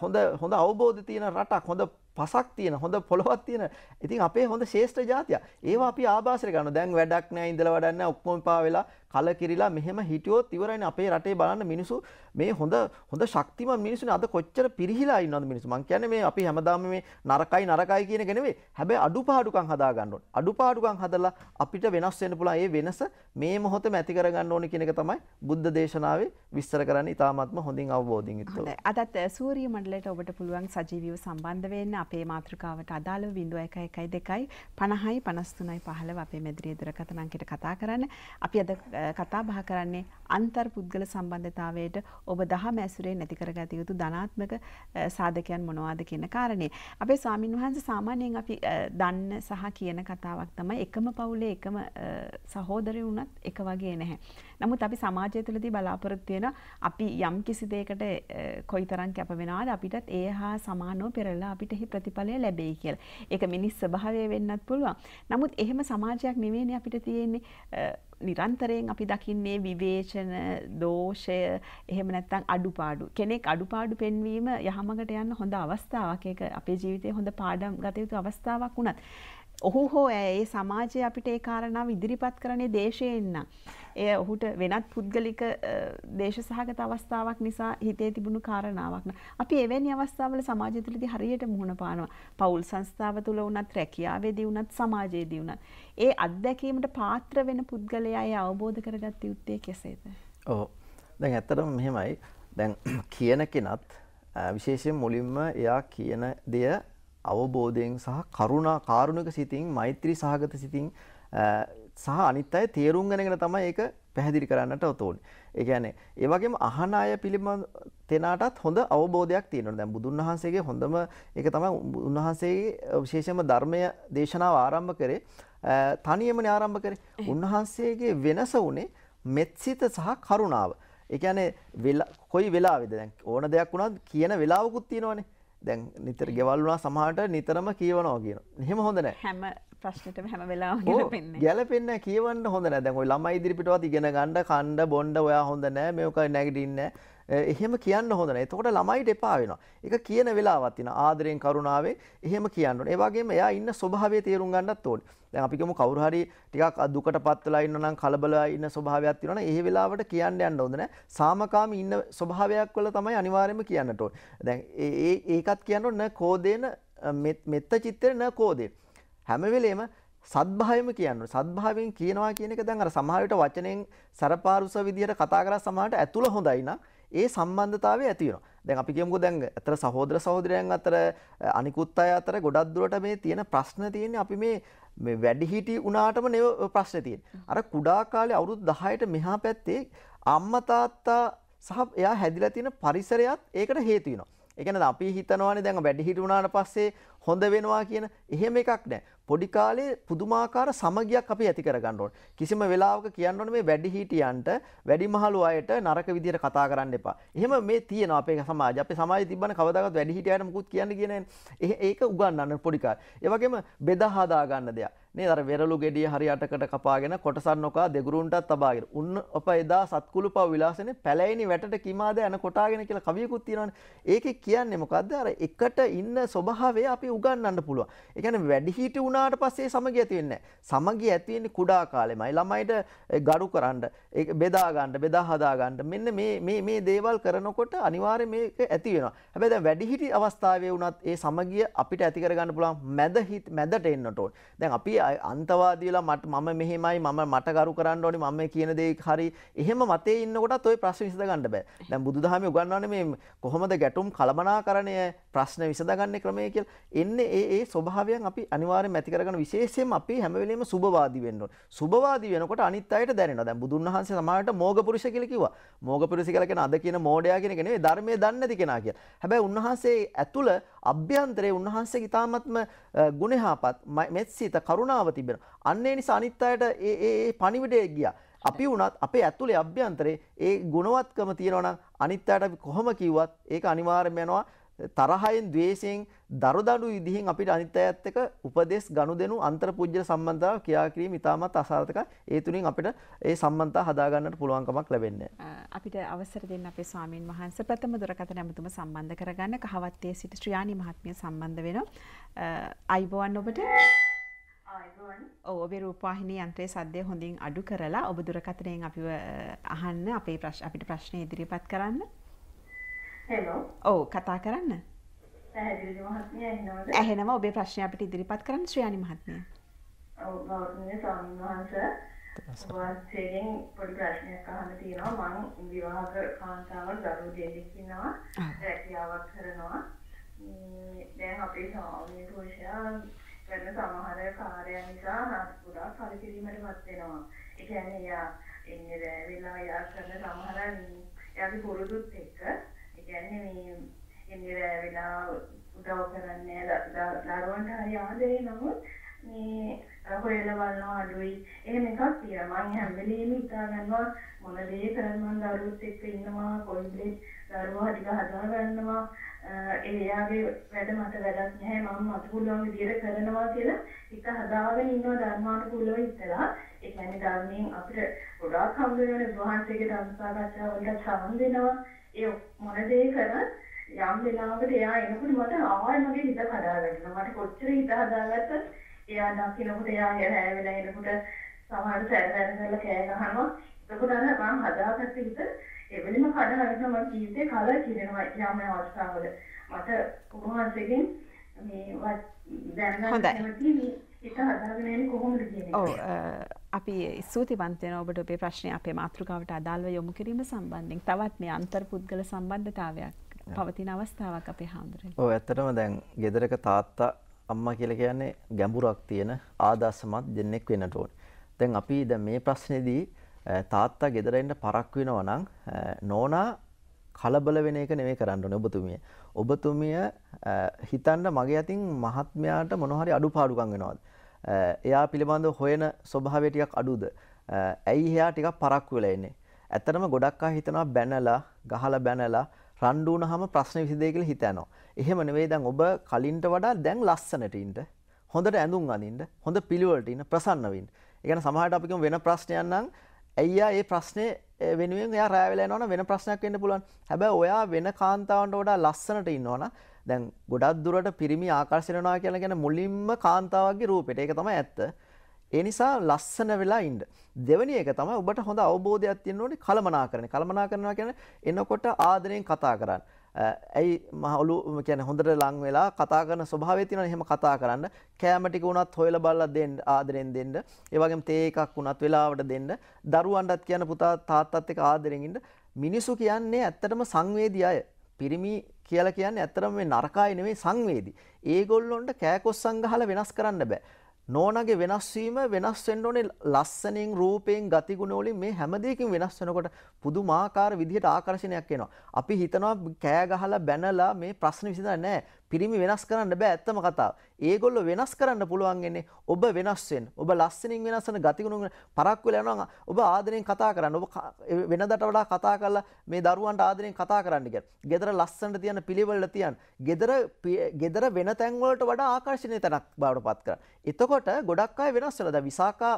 හොඳ හොඳ අවබෝධය තියෙන රටක්. හොඳ පසක් තියෙන හොඳ පොළොවක් තියෙන. ඉතින් අපේ හොඳ ශේෂ්ඨ જાතිය. ඒවා අපි ආభాසය කරනවා. දැන් වැඩක් නැහැ ඉඳලා වැඩක් නැහැ ඔක්කොම පා වෙලා කලකිරිලා මෙහෙම හිටියොත් ඉවරයිනේ අපේ රටේ බලන්න මිනිස්සු මේ හොඳ හොඳ ශක්තිමත් මිනිස්සුනේ අද කොච්චර පිරිහිලා ඉන්නවද මිනිස්සු. මං කියන්නේ මේ අපි හැමදාම මේ නරකයි නරකයි කියන එක නෙවෙයි. හැබැයි අඩුපාඩුකම් හදා ගන්න ඕනේ. අඩුපාඩුකම් හදලා අපිට වෙනස් වෙන්න පුළුවන්. ඒ වෙනස මේ මොහොතේම ඇති කර ගන්න ඕනේ කියන එක තමයි බුද්ධ දේශනාවේ විස්තර කරන්නේ. ඉතාමත්ම හොඳින් අවබෝධින් යුක්තව. අදත් සූර්ය මණ්ඩලයට ඔබට පුළුවන් සජීවීව සම්බන්ධ වෙන්න අපේ මාතෘකාවට අදාළව 0112යි 50යි 53යි 15 අපේ මැදිරිය දුරකථන අංකයට කතා කරන්න. අපි අද කතා බහ කරන්නේ අන්තර් පුද්ගල සම්බන්ධතාවයට ඔබ දහම ඇසුරේ නැති කරගත යුතු ධනාත්මක සාධකයන් මොනවාද කියන කාරණේ. අපේ ස්වාමින්වහන්සේ සාමාන්‍යයෙන් අපි දන්න සහ කියන කතාවක් තමයි එකම පවුලේ එකම සහෝදරය වුණත් එක වගේ නැහැ. නමුත් අපි සමාජය තුළදී බලාපොරොත්තු වෙන අපි යම් කිසි දෙයකට කොයිතරම් කැප වෙනවද අපිටත් ඒ හා සමානව පෙරලා අපිට ප්‍රතිඵලය ලැබෙයි කියලා. ඒක මිනිස් ස්වභාවය වෙන්නත් පුළුවන්. නමුත් එහෙම සමාජයක් නෙවෙයිනේ අපිට තියෙන්නේ. නිරන්තරයෙන් අපි දකින්නේ විවේචන, දෝෂය, එහෙම නැත්නම් අඩුපාඩු. කෙනෙක් අඩුපාඩු පෙන්වීම යහමඟට යන්න හොඳ අවස්ථාවක්. ඒක අපේ ජීවිතේ හොඳ පාඩම් ගත යුතු අවස්ථාවක් වුණත් ඔහු හෝ ඇඒ සමාජය අපිට ඒ කාරණාව ඉදිරිපත් කරනේ දේශයෙන්න්න. එය ඔහුට වෙනත් පුද්ගලික දේශසාහගත අවස්ථාවක් නිසා හිතේ තිබුණු කාරණාවක්න. අපි එවැනි අවස්ථාවල සමාජ තුළදි හරියට මුහුණ පානවා. පවුල් සංස්ථාව තුළ වනත් රැකියාවේදී වුණත් සමාජයේදී වුණත්. ඒ අත්දැකීමට පාත්‍ර වෙන පුද්ගලයා අවබෝධ කරගත්ත යුත්තේ කෙසේද. ඕ දැන් ඇත්තටම මෙහෙමයි දැන් කියන කෙනත් විශේෂයෙන් මුලින්ම එයා කියන දෙය අවබෝධයෙන් සහ කරුණා කාරුණික සිතින් මෛත්‍රී සහගත සිතින් සහ අනිත් අය තේරුම් ගැනගෙන තමයි ඒක පැහැදිලි කරන්නට ඕනේ. ඒ කියන්නේ ඒ වගේම අහන අය පිළිබඳ තැනටත් හොඳ අවබෝධයක් තියෙනවා. දැන් බුදුන් වහන්සේගේ හොඳම ඒක තමයි උන්වහන්සේගේ විශේෂම ධර්මය දේශනාව ආරම්භ කරේ තනියමනේ ආරම්භ කරේ. උන්වහන්සේගේ වෙනස උනේ මෙත්සිත සහ කරුණාව. ඒ කියන්නේ කොයි වෙලාවෙද දැන් ඕන දෙයක් වුණත් කියන වෙලාවකුත් තියෙනවනේ. දැන් නිතර ගෙවල් වුණා සමහට නිතරම කියවනවා කියන. එහෙම හොඳ නැහැ. හැම ප්‍රශ්නෙටම හැම වෙලාවෙම ගැලපෙන්නේ. ගැලපෙන්නේ නැහැ කියවන්න හොඳ නැහැ. දැන් ওই ළමයි ඉදිරිපිටවත් ඉගෙන ගන්න, කණ්ඩ බොණ්ඩ ඔයා හොඳ නැහැ. මේක නැගිටින්නේ නැහැ. එහෙම කියන්න හොඳ නැහැ. එතකොට ළමයිට එපා වෙනවා. ඒක කියන වෙලාවක් තියෙනවා. ආදරයෙන් කරුණාවෙන් එහෙම කියන්න ඕනේ. ඒ වගේම එයා ඉන්න ස්වභාවය තේරුම් ගන්නත් ඕනේ. දැන් අපි කියමු කවුරු හරි ටිකක් දුකටපත් වෙලා ඉන්න නම් කලබලලා ඉන්න ස්වභාවයක් තියෙනවා නම් ඒ වෙලාවට කියන්න යන්න හොඳ නැහැ. සාමකාමී ඉන්න ස්වභාවයක් වල තමයි අනිවාර්යයෙන්ම කියන්නට ඕනේ. දැන් ඒ ඒකත් කියන්න ඕනේ න කෝදේන මෙත්ත චිත්තේ න කෝදේ. හැම වෙලේම සත්භාවයම කියන්න සත්භාවයෙන් කියනවා කියන එක දැන් අර සමහර විට වචනෙන් සරපාරුස විදියට කතා කරලා සමහරට ඇතුළ හොඳයි නම් ඒ සම්බන්ධතාවය ඇති වෙනවා. දැන් අපි කියමුකෝ දැන් අතර සහෝදර සහෝදරයන් අතර අනිකුත් අය අතර ගොඩක් දුරට මේ තියෙන ප්‍රශ්න තියෙන්නේ අපි මේ මේ වැඩිහිටි වුණාටම නෙව ප්‍රශ්නේ තියෙන්නේ. අර කුඩා කාලේ අවුරුදු 10ට මෙහා පැත්තේ අම්මා තාත්තා සහ එයා හැදිලා තියෙන පරිසරයත් ඒකට හේතු වෙනවා. ඒ කියන්නේ අපි හිතනවානේ දැන් වැඩිහිටි වුණාට පස්සේ හොඳ වෙනවා කියන එහෙම එකක් නෑ. පොඩි කාලේ පුදුමාකාර සමගියක් අපි ඇති කරගන්න ඕන. කිසිම වෙලාවක කියන්න ඕනේ මේ වැඩිහිටියන්ට වැඩිමහලු අයට නරක විදියට කතා කරන්න එපා. එහෙම මේ තියෙනවා අපේ සමාජය. අපේ සමාජයේ තිබ්බන කවදාකවත් වැඩිහිටියන්ට මොකුත් කියන්න කියන්නේ නෑනේ. ඒක උගන්වන්න පොඩි කාලේ. ඒ වගේම බෙදා හදා ගන්න දෙයක්. නේද අර වෙරළු ගෙඩිය හරියටකට කපාගෙන කොටසක් නොකා දෙගුරුන්ටත් තබාගෙන උන් අප එදා සත්කුළු පව විලාසනේ පැලැයිනි වැටට කිමාද යන කොටාගෙන කියලා කවියකුත් තියෙනවනේ ඒකේ කියන්නේ මොකද්ද අර එකට ඉන්න ස්වභාවය අපි උගන්වන්න පුළුවන්. ඒ කියන්නේ වැඩිහිටි වුණාට පස්සේ සමගිය ඇති වෙන්නේ නැහැ. සමගිය ඇති වෙන්නේ කුඩා කාලෙමයි. ළමයිට ගරු කරන්න, ඒක බෙදා ගන්න, බෙදා හදා ගන්න. මෙන්න මේ මේ මේ දේවල් කරනකොට අනිවාර්යයෙන් මේක ඇති වෙනවා. හැබැයි දැන් වැඩිහිටි අවස්ථාවේ වුණත් ඒ සමගිය අපිට ඇති කරගන්න පුළුවන් මැද හිත මැදට එන්නට ඕන. දැන් අපි අන්තවාදී වෙලා මට මම මෙහෙමයි මම මට ගරු කරන්න ඕනේ මම මේ කියන දේ හරි. එහෙම මතේ ඉන්නකොටත් ওই ප්‍රශ්න විසඳ ගන්න බෑ. දැන් බුදුදහමේ උගන්වන්නේ මේ කොහොමද ගැටුම් කළමනාකරණය ප්‍රශ්න විසඳගන්නේ ක්‍රමය කියලා. එන්නේ ඒ ඒ ස්වභාවයන් අපි අනිවාර්යයෙන්ම ඇති කරගන්න විශේෂයෙන්ම අපි හැම වෙලෙම සුබවාදී වෙන්න ඕනේ. සුබවාදී වෙනකොට අනිත් අයට දැනෙනවා. දැන් බුදුන් වහන්සේ සමාජයට මෝගපුරුෂ කියලා කිව්වා. මෝගපුරුෂ කියලා කියන අද කියන මෝඩයා කියන එක නෙවෙයි ධර්මයේ දන්නේ නැති කෙනා කියලා. හැබැයි උන්වහන්සේ ඇතුළ අභ්‍යන්තරයේ උන්වහන්සේ ඊ타ත්ම ගුණහාපත් මෙත්සිත කරුණාව තිබෙනවා. අන්න ඒ නිසා අනිත් අයට ඒ ඒ පණිවිඩය ගියා. අපි වුණත් අපේ ඇතුලේ අභ්‍යන්තරේ ඒ ගුණවත්කම තියෙනවා නම් අනිත් අයට අපි කොහොම කිව්වත් ඒක අනිවාර්යයෙන්ම යනවා තරහයෙන් ද්වේෂයෙන් දරුදඬු විදිහෙන් අපිට අනිත් අයත් එක්ක උපදේශ ගනුදෙනු අන්තර්පූජ්‍ය සම්බන්ධතාව ක්‍රියා කිරීම ඉතාමත් අසාර්ථකයි. ඒ තුලින් අපිට ඒ සම්බන්ධතාව හදා ගන්නට පුළුවන්කමක් ලැබෙන්නේ අපිට අවසර දෙන්න අපේ ස්වාමින් වහන්සේ ප්‍රථම දුරකථන ඇමතුම සම්බන්ධ කරගන්න කහවත්තේ සිට ශ්‍රියානි මහත්මිය සම්බන්ධ වෙනවා. අයිබෝන් ඔබට ඔව් ඔබේ රූපවාහිනී යන්ත්‍රයේ සද්දය හොඳින් අඩු කරලා ඔබ දුරකථනයෙන් අපිව අහන්න අපේ අපිට ප්‍රශ්න ඉදිරිපත් කරන්න. හෙලෝ. ඔව් කතා කරන්න. පැහැදිලි මහත්මිය ඇහෙනවද? ඇහෙනවා ඔබේ ප්‍රශ්නය අපිට ඉදිරිපත් කරන්න ශ්‍රියානි මහත්මිය. ඔව් ගෞරවනීය ස්වාමීන් වහන්සේ වාස්තවයෙන් පොඩි ප්‍රශ්නයක් අහන්න තියෙනවා මම විවාහක කාන්තාවක් දරුවෝ දෙන්නෙක් ඉන්නවා රැකියාවක් කරනවා දැන් අපේ ස්වාමී පුරුෂයා කරන සමහර කාර්යයන් නිසා නස්පුරා පරිකිරීමටපත් වෙනවා ඒ කියන්නේ එයා එන්නේ රැ වෙලා එයා කරන සමහර එයාගේ පුරුදුත් එක්ක කියන්නේ මේ එන්නේ වෙලා උදව් කරන්නේ දරුවන්ට හරි ආදරේ නමුත් මේ හොයලා බලනවා අඩුයි එහෙම එකක් තියෙනවා මම හැම වෙලේම හිතා ගන්නවා මොන දේ කරත් මම දරුවොත් එක්ක ඉන්නවා කොල්ලේ දරුවා ටික හදා ගන්නවා එයාගේ වැඩ මට වැඩක් නැහැ මම මට පුළුවන් විදියට කරනවා කියලා හිත හදාගෙන ඉන්නවා ධර්මානුකූලව ඉතලා ඒ කියන්නේ ධර්මයෙන් අපිට ගොඩාක් හම්බ වෙන වහන්සේගේ ධර්ම සාකච්ඡා වලට සම්බන්ධ වෙනවා ඒ මොන දේ කරත් යම් වෙලාවකට එයා එනකොට මට ආයෙ මගේ හිත කඩා වැටෙනවා. මට කොච්චර හිත හදාගත්තත් එයා දකින්නකොට එයා හැර වෙලා එනකොට සමහර සැරසැර කරලා කෑ ගහනවා. එතකොට අර මම හදාගත්ත හිත එවෙලෙම කඩා වැටෙනවා මම ජීවිතේ කලර කිරෙනවා යම් අවස්ථාවල. මට කොහොමදකින් මේ දැනගන්න කැමති මේ හිත හදාගෙන යන්නේ කොහොමද කියන එක. අපි ස්තුතිවන්තයන ඔබට ඔබේ ප්‍රශ්නය අපේ මාතෘකාවට අදාල්ව යොමු කිරීම සම්බන්ධින් තවත් මේ අන්තර් පුද්ගල සම්බන්ධතාවයක් පවතින අවස්ථාවක් අපේ හාමුදුරේ. ඔව් ඇත්තටම දැන් ගෙදරක තාත්තා අම්මා කියලා කියන්නේ ගැඹුරක් තියෙන ආදර්ශමත් දෙන්නෙක් වෙන්නට ඕන. දැන් අපි දැන් මේ ප්‍රශ්නේදී තාත්තා ගෙදර එන්න පරක් වෙනවා නම් නෝනා කලබල වෙන එක නෙමෙයි කරන්න ඕනේ ඔබතුමිය. ඔබතුමිය හිතන්න මගේ අතින් මහත්මයාට මොන හරි අඩුපාඩුකම් වෙනවද? එයා පිළිබඳ හොයන ස්වභාවය ටිකක් අඩුද ඇයි එයා ටිකක් පරක්කු වෙලා ඉන්නේ ඇත්තටම ගොඩක් අය හිතනවා බැනලා ගහලා බැනලා රණ්ඩු වුණාම ප්‍රශ්න විසඳේ කියලා හිතනවා එහෙම නෙවෙයි දැන් ඔබ කලින්ට වඩා දැන් ලස්සනට ඉන්න හොඳට ඇඳුම් අඳින්න හොඳ පිළිවෙලට ඉන්න ප්‍රසන්න වෙන්න ඒ කියන්නේ සමහරට අපි කියමු වෙන ප්‍රශ්නයක් නම් ඇයියා ඒ ප්‍රශ්නේ වෙනුවෙන් එයා රෑවෙලා යනවනම් වෙන ප්‍රශ්නයක් වෙන්න පුළුවන් හැබැයි ඔයා වෙන කාන්තාවන්ට වඩා ලස්සනට ඉන්නවනම් දැන් ගොඩක් දුරට පිරිමි ආකර්ෂණය වෙනවා කියලා කියන්නේ මුලින්ම කාන්තාවගේ රූපෙට. ඒක තමයි ඇත්ත. ඒ නිසා ලස්සන වෙලා ඉන්න. දෙවෙනි එක තමයි ඔබට හොඳ අවබෝධයක් තියෙන්න ඕනේ කලමනාකරණය. කලමනාකරණය කියන්නේ එනකොට ආදරයෙන් කතා කරන්න. ඇයි මහලු කියන හොඳට ලං වෙලා කතා කරන ස්වභාවය තියෙනවා එහෙම කතා කරන්න කෑම ටික වුණත් හොයලා බලලා දෙන්න ආදරෙන් දෙන්න ඒ වගේම තේ එකක් වුණත් වෙලාවට දෙන්න දරුවන්ටත් කියන පුතා තාත්තත් එක්ක ආදරෙන් ඉන්න මිනිසු කියන්නේ ඇත්තටම සංවේදී අය පිරිමි කියලා කියන්නේ ඇත්තටම මේ නරකයි නෙමෙයි සංවේදී. ඒගොල්ලොන්ට කෑකොස්සන් ගහලා වෙනස් කරන්න බෑ. නෝනගේ වෙනස් වීම වෙනස් වෙන්න ඕනේ ලස්සනින් රූපයෙන් ගතිගුණ වලින් මේ හැම දෙයකින් වෙනස් වෙනකොට පුදුමාකාර විදිහට ආකර්ෂණයක් එනවා. අපි හිතනවා කෑ ගහලා බැනලා මේ ප්‍රශ්න විසඳන්නේ නැහැ. පිරිමි වෙනස් කරන්න බෑ ඇත්තම කතාව. ඒගොල්ලෝ වෙනස් කරන්න පුළුවන් වෙන්නේ ඔබ වෙනස් වෙන්න. ඔබ ලස්සනින් වෙනස් වෙන ගතිගුණ පරක් වෙලා යනවා. ඔබ ආදරෙන් කතා කරන්න. ඔබ වෙනදට වඩා කතා කරලා මේ දරුවන්ට ආදරෙන් කතා කරන්න කියලා. gedara ලස්සනට තියන්න පිළිවෙලට තියන්න. gedara gedara වෙන තැන් වලට වඩා ආකර්ෂණීය තැනක් බවට පත් කරන්න. එතකොට ගොඩක් අය වෙනස් වෙලා. දැන් විසාකා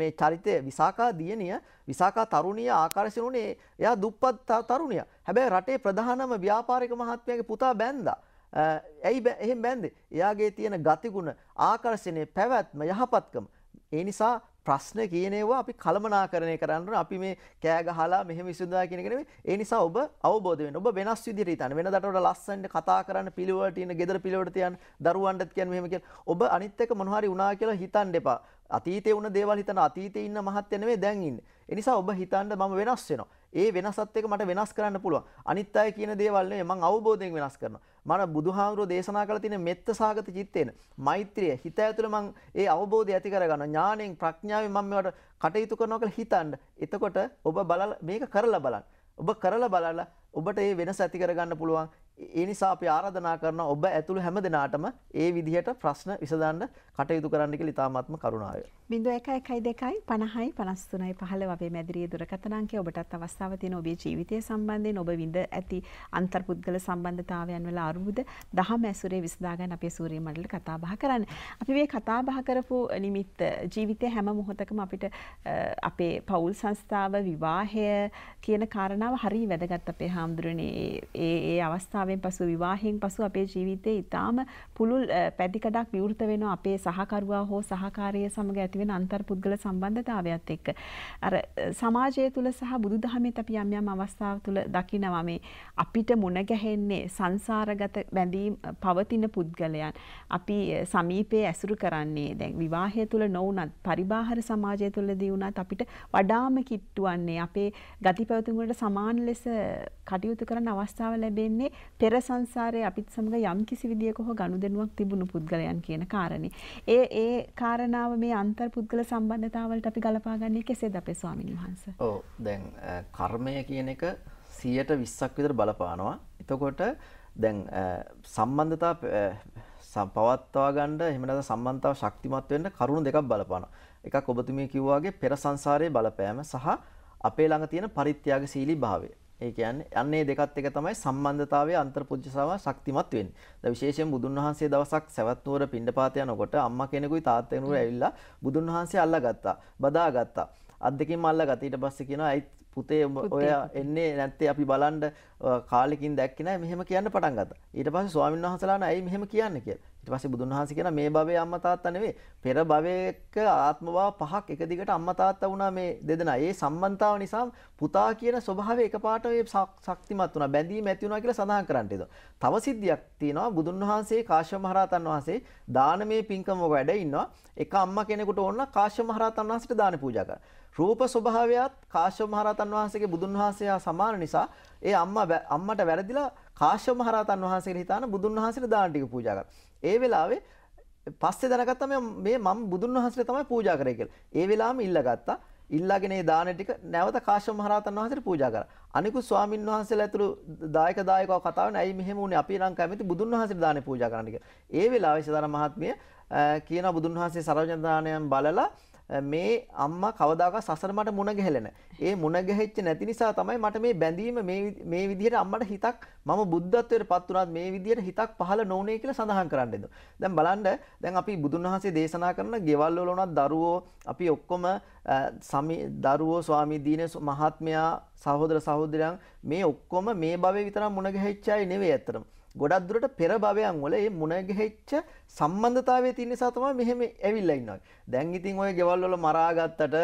මේ චරිතය විසාකා දියණිය විසාකා තරුණිය ආකර්ෂණ උනේ එයා දුප්පත් තරුණිය. හැබැයි රටේ ප්‍රධානම ව්‍යාපාරික මහත්මයාගේ පුතා බැන්දා. ඇයි එහෙම බැන්දේ? එයාගේ තියෙන ගතිගුණ, ආකර්ෂණය, පැවැත්ම, යහපත්කම. ඒ නිසා ප්‍රශ්න කියනවා අපි කළමනාකරණය කරන්න අපි මේ කෑ ගහලා මෙහෙම විසඳා කියන එක නෙමෙයි. ඒ නිසා ඔබ අවබෝධ වෙන්න. ඔබ වෙනස් විදිහට හිතන්න. වෙනදාට වඩා ලස්සනට කතා කරන්න, පිළිවෙලට ඉන්න, gedara පිළිවෙලට තියන්න, දරුවන්ටත් කියන්නේ මෙහෙම කියලා. ඔබ අනිත් එක මොන හරි වුණා කියලා හිතන්න එපා. අතීතයේ වුණ දේවල් හිතන අතීතයේ ඉන්න මහත්ය නෙමෙයි දැන් ඉන්නේ. ඒ නිසා ඔබ හිතන්න මම වෙනස් වෙනවා. ඒ වෙනසත් එක්ක මට වෙනස් කරන්න පුළුවන්. අනිත් අය කියන දේවල් නෙමෙයි මම අවබෝධයෙන් වෙනස් කරනවා. මම බුදුහාමුදුරෝ දේශනා කළ තියෙන මෙත්ත සාගත චිත්තේන මෛත්‍රිය හිත ඇතුළ මං ඒ අවබෝධය ඇති කරගන්න ඥාණයෙන් ප්‍රඥාවෙන් මම මේවට කටයුතු කරනවා කියලා හිතන්න. එතකොට ඔබ බලලා මේක කරලා බලන්න. ඔබ කරලා බලලා ඔබට ඒ වෙනස ඇති කරගන්න පුළුවන්. ඒ නිසා අපි ආරාධනා කරනවා ඔබ ඇතුළු හැම දෙනාටම ඒ විදිහට ප්‍රශ්න විසඳන්න කටයුතු කරන්න කියලා ඉතාමත්ම කරුණාවයි. 0112 50යි 53යි 15 අපේ මැදිරියේ දුරකථන අංකය ඔබටත් අවස්ථාව තියෙන ඔබේ ජීවිතය සම්බන්ධයෙන් ඔබ විඳ ඇති අන්තර්පුද්ගල සම්බන්ධතාවයන් වල අරුමුද දහම ඇසුරේ විසඳා ගන්න අපේ සූර්ය මණ්ඩල කතා බහ කරන්න. අපි මේ කතා බහ කරපු නිමිත්ත ජීවිතයේ හැම මොහොතකම අපිට අපේ පවුල් සංස්ථාව විවාහය කියන කාරණාව හරිය වැදගත් අපේ හාමුදුරනේ ඒ ඒ අවස්ථාව ස්ථාවරතාවෙන් පසු විවාහයෙන් පසු අපේ ජීවිතේ ඊටාම පුළුල් පැතිකඩක් විවෘත වෙනවා අපේ සහකරුවා හෝ සහකාරිය සමග ඇතිවෙන අන්තර්පුද්ගල සම්බන්ධතාවයත් එක්ක. අර සමාජය තුළ සහ බුදුදහමෙත් අපි යම් යම් අවස්ථා තුළ දකිනවා මේ අපිට මුණ ගැහෙන්නේ සංසාරගත බැඳීම් පවතින පුද්ගලයන්. අපි සමීපයේ ඇසුරු කරන්නේ දැන් විවාහය තුළ නොවුනත් පරිබාහිර සමාජය තුළදී වුණත් අපිට වඩාම කිට්ටුවන්නේ අපේ ගති පැවතුම් වලට සමාන ලෙස කටයුතු කරන්න අවස්ථාව ලැබෙන්නේ පෙර සංසාරයේ අපිත් සමග යම් කිසි විදියක හෝ ගනුදෙනුවක් තිබුණු පුද්ගලයන් කියන කාරණේ. ඒ ඒ කාරණාව මේ අන්තර් පුද්ගල සම්බන්ධතාවලට අපි ගලපා ගන්නේ කෙසේද අපේ ස්වාමීන් වහන්සේ? ඔව් දැන් කර්මය කියන එක 120ක් විතර බලපානවා. එතකොට දැන් සම්බන්ධතා පවත්වා ගන්න එහෙම නැත්නම් සම්බන්ධතාව ශක්තිමත් වෙන්න කරුණු දෙකක් බලපානවා. එකක් ඔබතුමිය කිව්වාගේ පෙර සංසාරයේ බලපෑම සහ අපේ ළඟ තියෙන පරිත්‍යාගශීලී භාවය. ඒ කියන්නේ අන්නේ දෙකත් එක තමයි සම්බන්ධතාවයේ අන්තර්පුජ්‍යසාව ශක්තිමත් වෙන්නේ. දැන් විශේෂයෙන් බුදුන් වහන්සේ දවසක් සවැත් නුවර පිණ්ඩපාත යනකොට අම්මා කෙනෙකුයි තාත්තා කෙනෙකුයි ඇවිල්ලා බුදුන් වහන්සේ අල්ලගත්තා. බදාගත්තා. අත් දෙකින්ම අල්ලගත්තා. ඊට පස්සේ කියනවා ඇයි පුතේ ඔය එන්නේ නැත්තේ අපි බලන්න කාලෙකින් දැක්කේ නැහැ මෙහෙම කියන්න පටන් ගත්තා. ඊට පස්සේ ස්වාමීන් වහන්සලාන ඇයි මෙහෙම කියන්නේ කියලා. ඊට පස්සේ බුදුන් වහන්සේ කියන මේ භවයේ අම්මා තාත්තා නෙවෙයි පෙර භවයක ආත්ම භව පහක් එක දිගට අම්මා තාත්තා වුණා මේ දෙදෙනා. ඒ සම්බන්ධතාව නිසා පුතා කියන ස්වභාවය එකපාරට මේ ශක්තිමත් වුණා. බැඳීම් ඇති වුණා කියලා සඳහන් කරන්නට එදෝ. තව සිද්ධියක් තියෙනවා බුදුන් වහන්සේ කාශ්‍යප මහරහතන් වහන්සේ දානමය පින්කම වැඩ ඉන්නවා. එක අම්මා කෙනෙකුට ඕන කාශ්‍යප මහරහතන් වහන්සේට දාන පූජා කරනවා. රූප ස්වභාවයත් කාශ්‍යප මහරහතන් වහන්සේගේ බුදුන් වහන්සේ හා සමාන නිසා ඒ අම්මා අම්මට වැරදිලා කාශ්‍යප මහරහතන් වහන්සේට හිතාන බුදුන් වහන්සේට දාන ටික පූජා කරා. ඒ වෙලාවේ පස්සේ දැනගත්තා මේ මම බුදුන් වහන්සේට තමයි පූජා කරේ කියලා. ඒ වෙලාවම ඉල්ලගත්තා. ඉල්ලාගෙන ඒ දාන ටික නැවත කාශ්‍යප මහ රහතන් වහන්සේට පූජා කරා. අනිකුත් ස්වාමින් වහන්සේලා ඇතුළු දායක දායකව කතා වෙන ඇයි මෙහෙම වුනේ අපි නම් කැමති බුදුන් වහන්සේට දානේ පූජා කරන්න කියලා. ඒ වෙලාවේ සදාන මහත්මිය කියන බුදුන් වහන්සේ සරෝජන දානයන් බලලා මේ අම්මා කවදාකවත් සසර මට මුණ ගැහෙලන. ඒ මුණ ගැහෙච්ච නැති නිසා තමයි මට මේ බැඳීම මේ මේ විදිහට අම්මට හිතක් මම බුද්ධත්වයට පත් වුණාත් මේ විදිහට හිතක් පහළ නොවුනේ කියලා සඳහන් කරන්න එදෝ. දැන් බලන්න දැන් අපි බුදුන් වහන්සේ දේශනා කරන ගෙවල් වල උනත් දරුවෝ අපි ඔක්කොම සමි දරුවෝ ස්වාමි දීනේ මහත්මයා සහෝදර සහෝදරයන් මේ ඔක්කොම මේ භවයේ විතරක් මුණ ගැහෙච්ච අය නෙවෙයි ඇත්තටම. ගොඩක් දුරට පෙර භවයන් වල මේ මුණගැහිච්ච සම්බන්ධතාවයේ තියෙන නිසා තමයි මෙහෙම ඇවිල්ලා ඉන්නේ. දැන් ඉතින් ওই ගෙවල් වල මරාගත්තට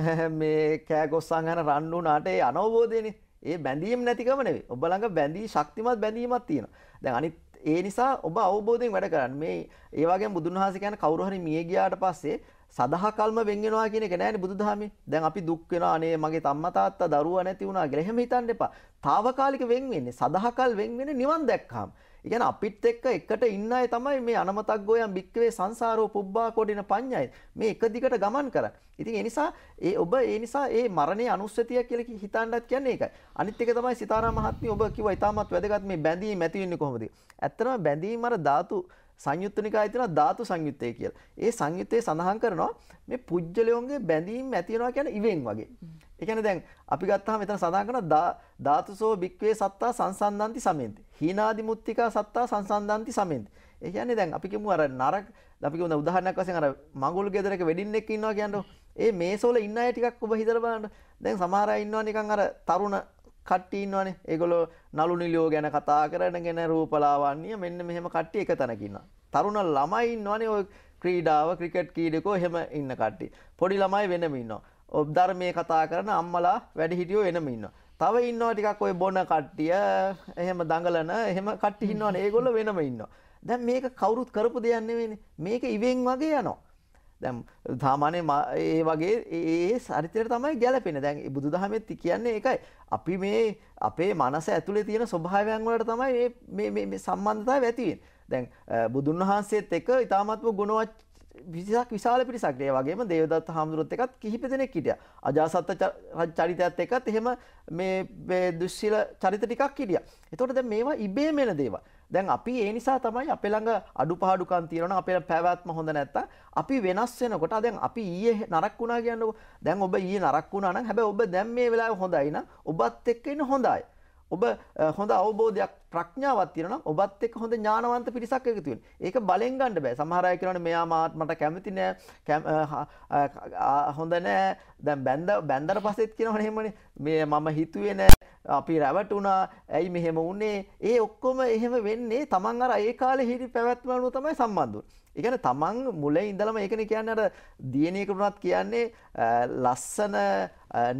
මේ කෑගොස්සන් යන රන් වුණාට ඒ අනවබෝධයනේ. ඒ බැඳීම් නැතිකම නෙවෙයි. ඔබ ළඟ බැඳී ශක්තිමත් බැඳීමක් තියෙනවා. දැන් අනිත් ඒ නිසා ඔබ අවබෝධයෙන් වැඩ කරන්න මේ ඒවාගේ බුදුන් වහන්සේ කියන කවුරු හරි මිය ගියාට පස්සේ සදාකල්ම වෙන් වෙනවා කියන එක නෑනේ බුදුදහමේ. දැන් අපි දුක් වෙනවා අනේ මගේ තාත්තා තාත්තා දරුවා නැති වුණා කියලා එහෙම හිතන්න එපා. తాවකාලික වෙන් වෙන්නේ සදාකල් වෙන් වෙන්නේ නිවන් දැක්කහම. ඒ කියන්නේ අපිත් එක්ක එකට ඉන්න අය තමයි මේ අනමතග්ගෝයන් බික්කවේ සංසාරෝ පුබ්බා කොඩින පඤ්ඤයි. මේ එක දිගට ගමන් කරන්නේ. ඉතින් ඒ නිසා ඒ ඔබ ඒ නිසා ඒ මරණයේ අනුස්සතිය කියලා හිතන්නත් කියන්නේ ඒකයි. අනිත් එක තමයි සිතාරා මහත්මිය ඔබ කිව්වා ඊටමත් වැදගත් මේ බැඳීම් ඇති වෙන්නේ කොහොමද? ඇත්තටම බැඳීම් අර ධාතු සංයුත්ත නිකායේ තියෙන ධාතු සංයුත්තේ කියලා. ඒ සංයුත්තේ සඳහන් කරනවා මේ පුජ්‍යලයන්ගේ බැඳීම් ඇති වෙනවා කියන්නේ ඉවෙන් වගේ. ඒ කියන්නේ දැන් අපි ගත්තාම මෙතන සඳහන් කරනවා ධාතුසෝ බික්වේ සත්තා සංසන්දන්ති සමෙන්ති. හීනාදි මුත්තිකා සත්තා සංසන්දන්ති සමෙන්ති. ඒ කියන්නේ දැන් අපි කියමු අර නරක අපි කියමු උදාහරණයක් වශයෙන් අර මඟුල් ගෙදරක වෙඩින්නෙක් ඉන්නවා කියන්නේ ඒ මේසෝල ඉන්න අය ටිකක් ඔබ හිතලා බලන්න. දැන් සමහර අය ඉන්නවා නිකන් අර තරුණ කට්ටීන්වනේ ඒගොලො නලු නිලියෝ ගැන කතා කරන ගෙන රූපලාවන්නිය මෙන්න මෙහෙම කට්ටිය එක තැනකින්න. තරුණ ළමයි ඉන්නවනේ ඔය ක්‍රීඩාව ක්‍රිකට් කීඩකෝ එහෙම ඉන්න කට්ටි. පොඩි ළමයි වෙනම ඉන්නවා. ඔබ ධර්මයේ කතා කරන අම්මලා වැඩිහිටියෝ වෙනම ඉන්නවා. තව ඉන්නවා ටිකක් ඔය බොන කට්ටිය එහෙම දඟලන එහෙම කට්ටි ඉන්නවනේ ඒගොල්ලෝ වෙනම ඉන්නවා. දැන් මේක කවුරුත් කරපු දෙයක් නෙවෙයිනේ. මේක ඉවෙන් වගේ යනවා. දැම් සාමානය ඒ වගේ ඒ සරිතයට තමයි ගැලපෙන දැන් බුදු දහමෙත් කියන්නේ එකයි. අපි මේ අපේ මනස ඇතුළේ තියෙන ස්වභාවයන්වලට තමයි සම්බන්ධතා ඇතිවෙන්. දැන් බුදුන් වහන්සේත් එක ඉතාමත්ම ගුණවත් විසික් විශාල පිරිසක්ටේ වගේම දේවදත් හාමුදුරුවත් එකත් කිහිප දෙනෙක් හිටිය. අජාසත්ත චරිතයත් එකත් එහෙම මේ දුශ්ශීල චරිත ටිකක් හිටිය. එතොට ද මේවා ඉබේ මෙන දේවා. දැන් අපි ඒ නිසා තමයි අපේ ළඟ අඩුපාඩුකම් තියෙනවා අපේ පැවැත්ම හොඳ නැත්තම් අපි වෙනස් වෙනකොට දැන් අපි ඊයේ නරක වුණා කියන්නකො දැන් ඔබ ඊයේ නරක වුණා නම් හැබැයි ඔබ දැන් මේ වෙලාවේ හොඳයි නම් ඔබත් එක්ක ඉන්න හොඳයි ඔබ හොඳ අවබෝධයක් ප්‍රඥාවක් තියෙනවා නම් ඔබත් එක්ක හොඳ ඥානවන්ත පිරිසක් එකතු වෙන්න. ඒක බලෙන් ගන්න බෑ. සමහර අය කියනවනේ මෙයා මාත් මට කැමති නෑ. හොඳ නෑ. දැන් බැන්ද බැන්දර පස්සෙත් කියනවනේ එහෙමනේ. මේ මම හිතුවේ නෑ. අපි රැවටුණා. ඇයි මෙහෙම වුනේ? ඒ ඔක්කොම එහෙම වෙන්නේ Taman අර ඒ කාලේ හිටි පැවැත්ම අනුව තමයි සම්බන්ධ වෙන්නේ. ඒ කියන්නේ Taman මුලින් ඉඳලම ඒකනේ කියන්නේ අර දියණියකට උනත් කියන්නේ ලස්සන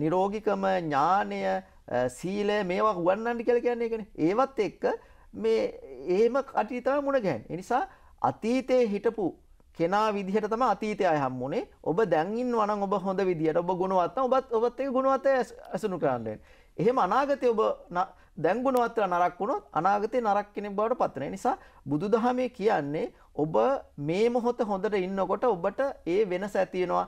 නිරෝගිකම ඥානය සීලය මේවා ගුවන්නන්න කියල කියන්නේ එකන ඒවත් එක්ක මේ ඒම කටිතම මුණ ගැන් එනිසා අතීතය හිටපු කෙනා විදිහට තම අතීතය හම්මුණේ ඔබ දැන්ින් වන ඔබ හොඳ විදිහට ඔබ ගුණුවත්ත ඔබත් ඔබත්තේ ගුණුවත ඇසනු කරන්නෙන් එහෙම අනාගතය ඔබ දැංගුණුවත්තර නරක් වුණොත් අනාගතය නරක් කෙනෙක් බවට පත්වන නිසා බුදු දහමේ කියන්නේ ඔබ මේ මොහොත හොඳට ඉන්නකොට ඔබට ඒ වෙනස ඇතියෙනවා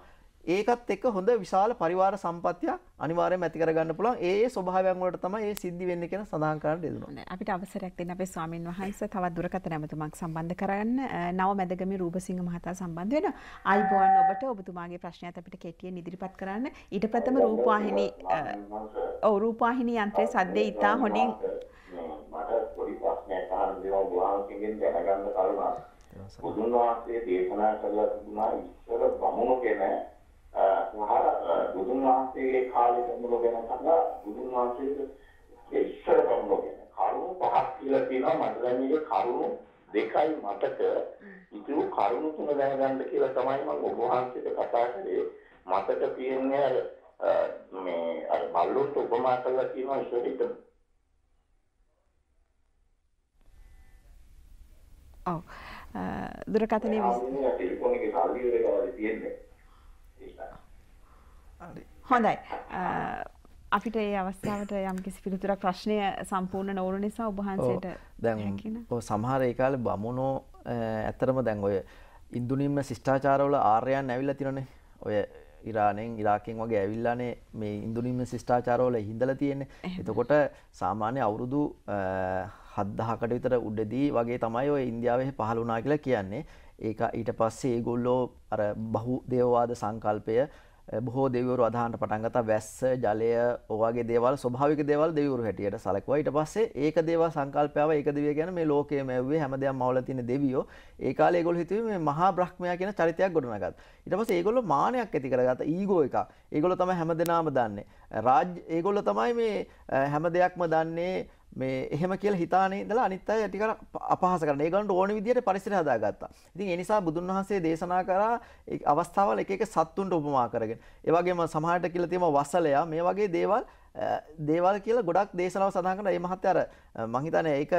ඒකත් එක්ක හොඳ විශාල පරිවාර සම්පත්තියක් අනිවාර්යයෙන්ම ඇති කරගන්න පුළුවන්. ඒ ඒ ස්වභාවයන් වලට තමයි මේ සිද්ධි වෙන්නේ කියන සඳහන් කරන්න දෙදුණා. අපිට අවසරයක් දෙන්න අපේ ස්වාමින් වහන්සේ තවත් දුරකථන ඇමතුමක් සම්බන්ධ කරන්න. නව මැදගමි රූපසිංහ මහතා සම්බන්ධ වෙනවා. අයිබෝන් ඔබට ඔබතුමාගේ ප්‍රශ්නයත් අපිට කෙටියෙන් ඉදිරිපත් කරන්න. ඊට ප්‍රථම රූපවාහිනී ඔව් රූපවාහිනී යන්ත්‍රයේ සද්දේ ඉතා හොඳින් මට පොඩි ප්‍රශ්නයක් අහන්න දෙනවා ඔබ වහන්සේගෙන් දැනගන්න කලින් බුදුන් වහන්සේ දේශනා කළා තිබුණා ඉස්සර බමුණු කෙනා සහ බුදුන් වහන්සේගේ කාලේ බමුණු ගැන සහ බුදුන් වහන්සේගේ ඉස්සර බමුණු ගැන කරුණු පහක් කියලා තියෙනවා මඩලන්නේ කරුණු දෙකයි මතක ඉතුරු කරුණු තුන දැනගන්න කියලා තමයි මම ඔබ වහන්සේට කතා කරේ මතක තියෙන්නේ අර මේ අර බල්ලොන්ට උපමා කරලා තියෙනවා ඉස්සරහිට ඔව් දුරකථනයේ විස්තර ටෙලිෆෝන් එකේ සල්ලි වල තියෙන්නේ හොඳයි. අපිට ඒ අවස්ථාවට යම් කිසි පිළිතුරක් ප්‍රශ්නය සම්පූර්ණ නොවුණු නිසා ඔබ වහන්සේට දැන් ඔව් සමහර ඒ කාලේ බමුණෝ ඇත්තටම දැන් ඔය ඉන්දුනීම ශිෂ්ටාචාරවල ආර්යයන් ඇවිල්ලා තිරනේ. ඔය ඉරානෙන් ඉරාකෙන් වගේ ඇවිල්ලානේ මේ ඉන්දුනීම ශිෂ්ටාචාරවල හිඳලා තියෙන්නේ. එතකොට සාමාන්‍ය අවුරුදු 7000කට විතර උඩදී වගේ තමයි ඔය ඉන්දියාවේ පහළ වුණා කියලා කියන්නේ. ඒක ඊට පස්සේ ඒගොල්ලෝ අර බහු දේවවාද සංකල්පය බොහෝ දෙවරු අදහන්ට පටන්ගත වැස්ස ජලය ඔගේ දේවල් ස්භාවික දේවල් දෙවරු හැටියට සලක්වා ඊට පස්සේ ඒක දේව සංකල්පාව ඒක දෙවිය ගැන මේ ලෝකයේ මැව්වේ හැමදයක් මවලතින දෙවියෝ ඒකාල ගොල් හිතුව මේ මහා බ්‍රහ්මය කියන චරිතයක් ගොඩනගත් ඉට පස ඒගොල්ල මානයක් ඇති කරගත ඒගෝ එක ඒගොල තම හැම දෙනාම දන්නේ රාජ් ඒගොල්ල තමයි මේ හැම දෙයක්ම දන්නේ මේ එහෙම කියලා හිතානේ ඉඳලා අනිත් අය ටිකක් අපහාස කරන. ඒගොල්ලන්ට ඕන විදිහට පරිසර හදාගත්තා. ඉතින් ඒ නිසා බුදුන් වහන්සේ දේශනා කරා අවස්ථාවල එක එක සත්තුන්ට උපමා කරගෙන. ඒ වගේම සමහරට කියලා තියෙනවා වසලයා මේ වගේ දේවල් දේවල් කියලා ගොඩක් දේශනාව සඳහන් කරන. මේ මහත්තයා අර මං හිතන්නේ ඒක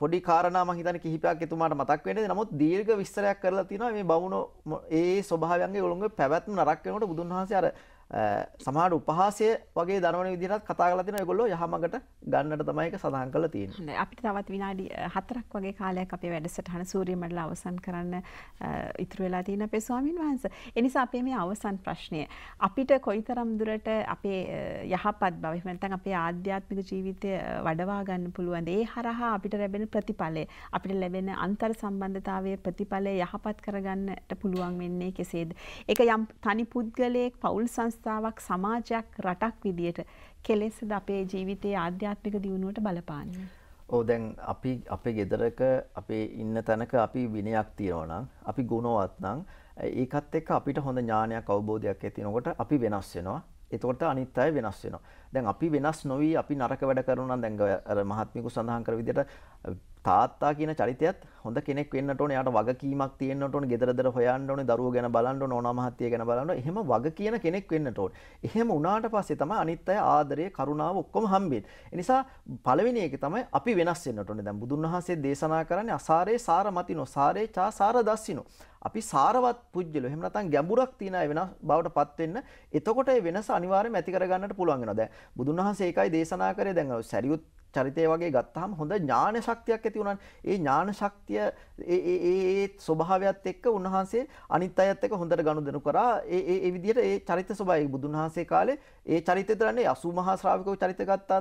පොඩි කාරණා මං හිතන්නේ කිහිපයක් එතුමාට මතක් වෙන්නේ. නමුත් දීර්ඝ විස්තරයක් කරලා තිනවා මේ බමුණෝ ඒ ස්වභාවයන්ගේ උළුංගේ පැවැත්ම නරක වෙනකොට බුදුන් වහන්සේ අර සමහර උපහාසය වගේ දරවන විදිහට කතා කරලා තිනවා ඒගොල්ලෝ යහමඟට ගන්නට තමයි ඒක සඳහන් කරලා තියෙන්නේ. හොඳයි අපිට තවත් විනාඩි 4ක් වගේ කාලයක් අපේ වැඩසටහන සූර්ය මණ්ඩල අවසන් කරන්න ඉතුරු වෙලා තියෙන අපේ ස්වාමින් වහන්සේ. ඒ නිසා අපේ මේ අවසන් ප්‍රශ්නය අපිට කොයිතරම් දුරට අපේ යහපත් බව එහෙම නැත්නම් අපේ ආධ්‍යාත්මික ජීවිතය වඩවා ගන්න පුළුවන්ද? ඒ හරහා අපිට ලැබෙන ප්‍රතිඵලය අපිට ලැබෙන අන්තර් සම්බන්ධතාවයේ ප්‍රතිඵලය යහපත් කරගන්නට පුළුවන් වෙන්නේ කෙසේද? ඒක යම් තනි පුද්ගලයෙක් පෞල් සංස්ථාවක් අවස්ථාවක් සමාජයක් රටක් විදියට කෙලෙස්ද අපේ ජීවිතයේ ආධ්‍යාත්මික දියුණුවට බලපාන්නේ. ඕ දැන් අපි අපේ ගෙදරක අපේ ඉන්න තැනක අපි විනයක් තියෙනවා නම් අපි ගුණවත් නම් ඒකත් එක්ක අපිට හොඳ ඥානයක් අවබෝධයක් ඇතිනකොට අපි වෙනස් වෙනවා එතකොට අනිත් අය වෙනස් වෙනවා. දැන් අපි වෙනස් නොවී අපි නරක වැඩ කරනවා නම් දැන් අර මහත්මිකු සඳහන් කර විදිහට තාත්තා කියන චරිතයත් හොඳ කෙනෙක් වෙන්න ඕනේ. යාට වගකීමක් තියෙන්න ඕනේ. ගෙදරදර හොයන්න ඕනේ. දරුවෝ ගැන බලන්න ඕනේ. ඕනා මහත්මිය ගැන බලන්න ඕනේ. එහෙම වග කියන කෙනෙක් වෙන්න ඕනේ. එහෙම වුණාට පස්සේ තමයි අනිත් අය ආදරය, කරුණාව ඔක්කොම හම්බෙන්නේ. ඒ නිසා පළවෙනි එක තමයි අපි වෙනස් වෙන්න ඕනේ. දැන් බුදුන් වහන්සේ දේශනා කරන්නේ අසාරේ සාරමතිනෝ, සාරේ චා සාරදස්සිනෝ. අපි සාරවත් පුද්ගලයෝ එහෙම නැත්නම් ගැඹුරක් තියන අය වෙනස් බවට පත් වෙන්න එතකොට ඒ වෙනස අනිවාර්යයෙන්ම ඇති කරගන්නට පුළුවන් වෙනවා. දැන් බුදුන් වහන්සේ ඒකයි දේශනා කරේ දැන් සරියුත් චරිතය වගේ ගත්තාම හොඳ ඥාන ශක්තියක් ඇති වුණන් ඒ ඥාන ශක්තිය ඒ ස්වභාවයක්ත් එක්ක උන්වහන්සේ අනිත් අයත් එක හොඳට ගණු දෙනු කරා ඒ විදිහට ඒ චරිත ස්වභාවය බුදුන් වහන්සේ කාලේ ඒ චරිතය දරන්නේ 80 මහා ශ්‍රාවකව චරිත ගත්තත්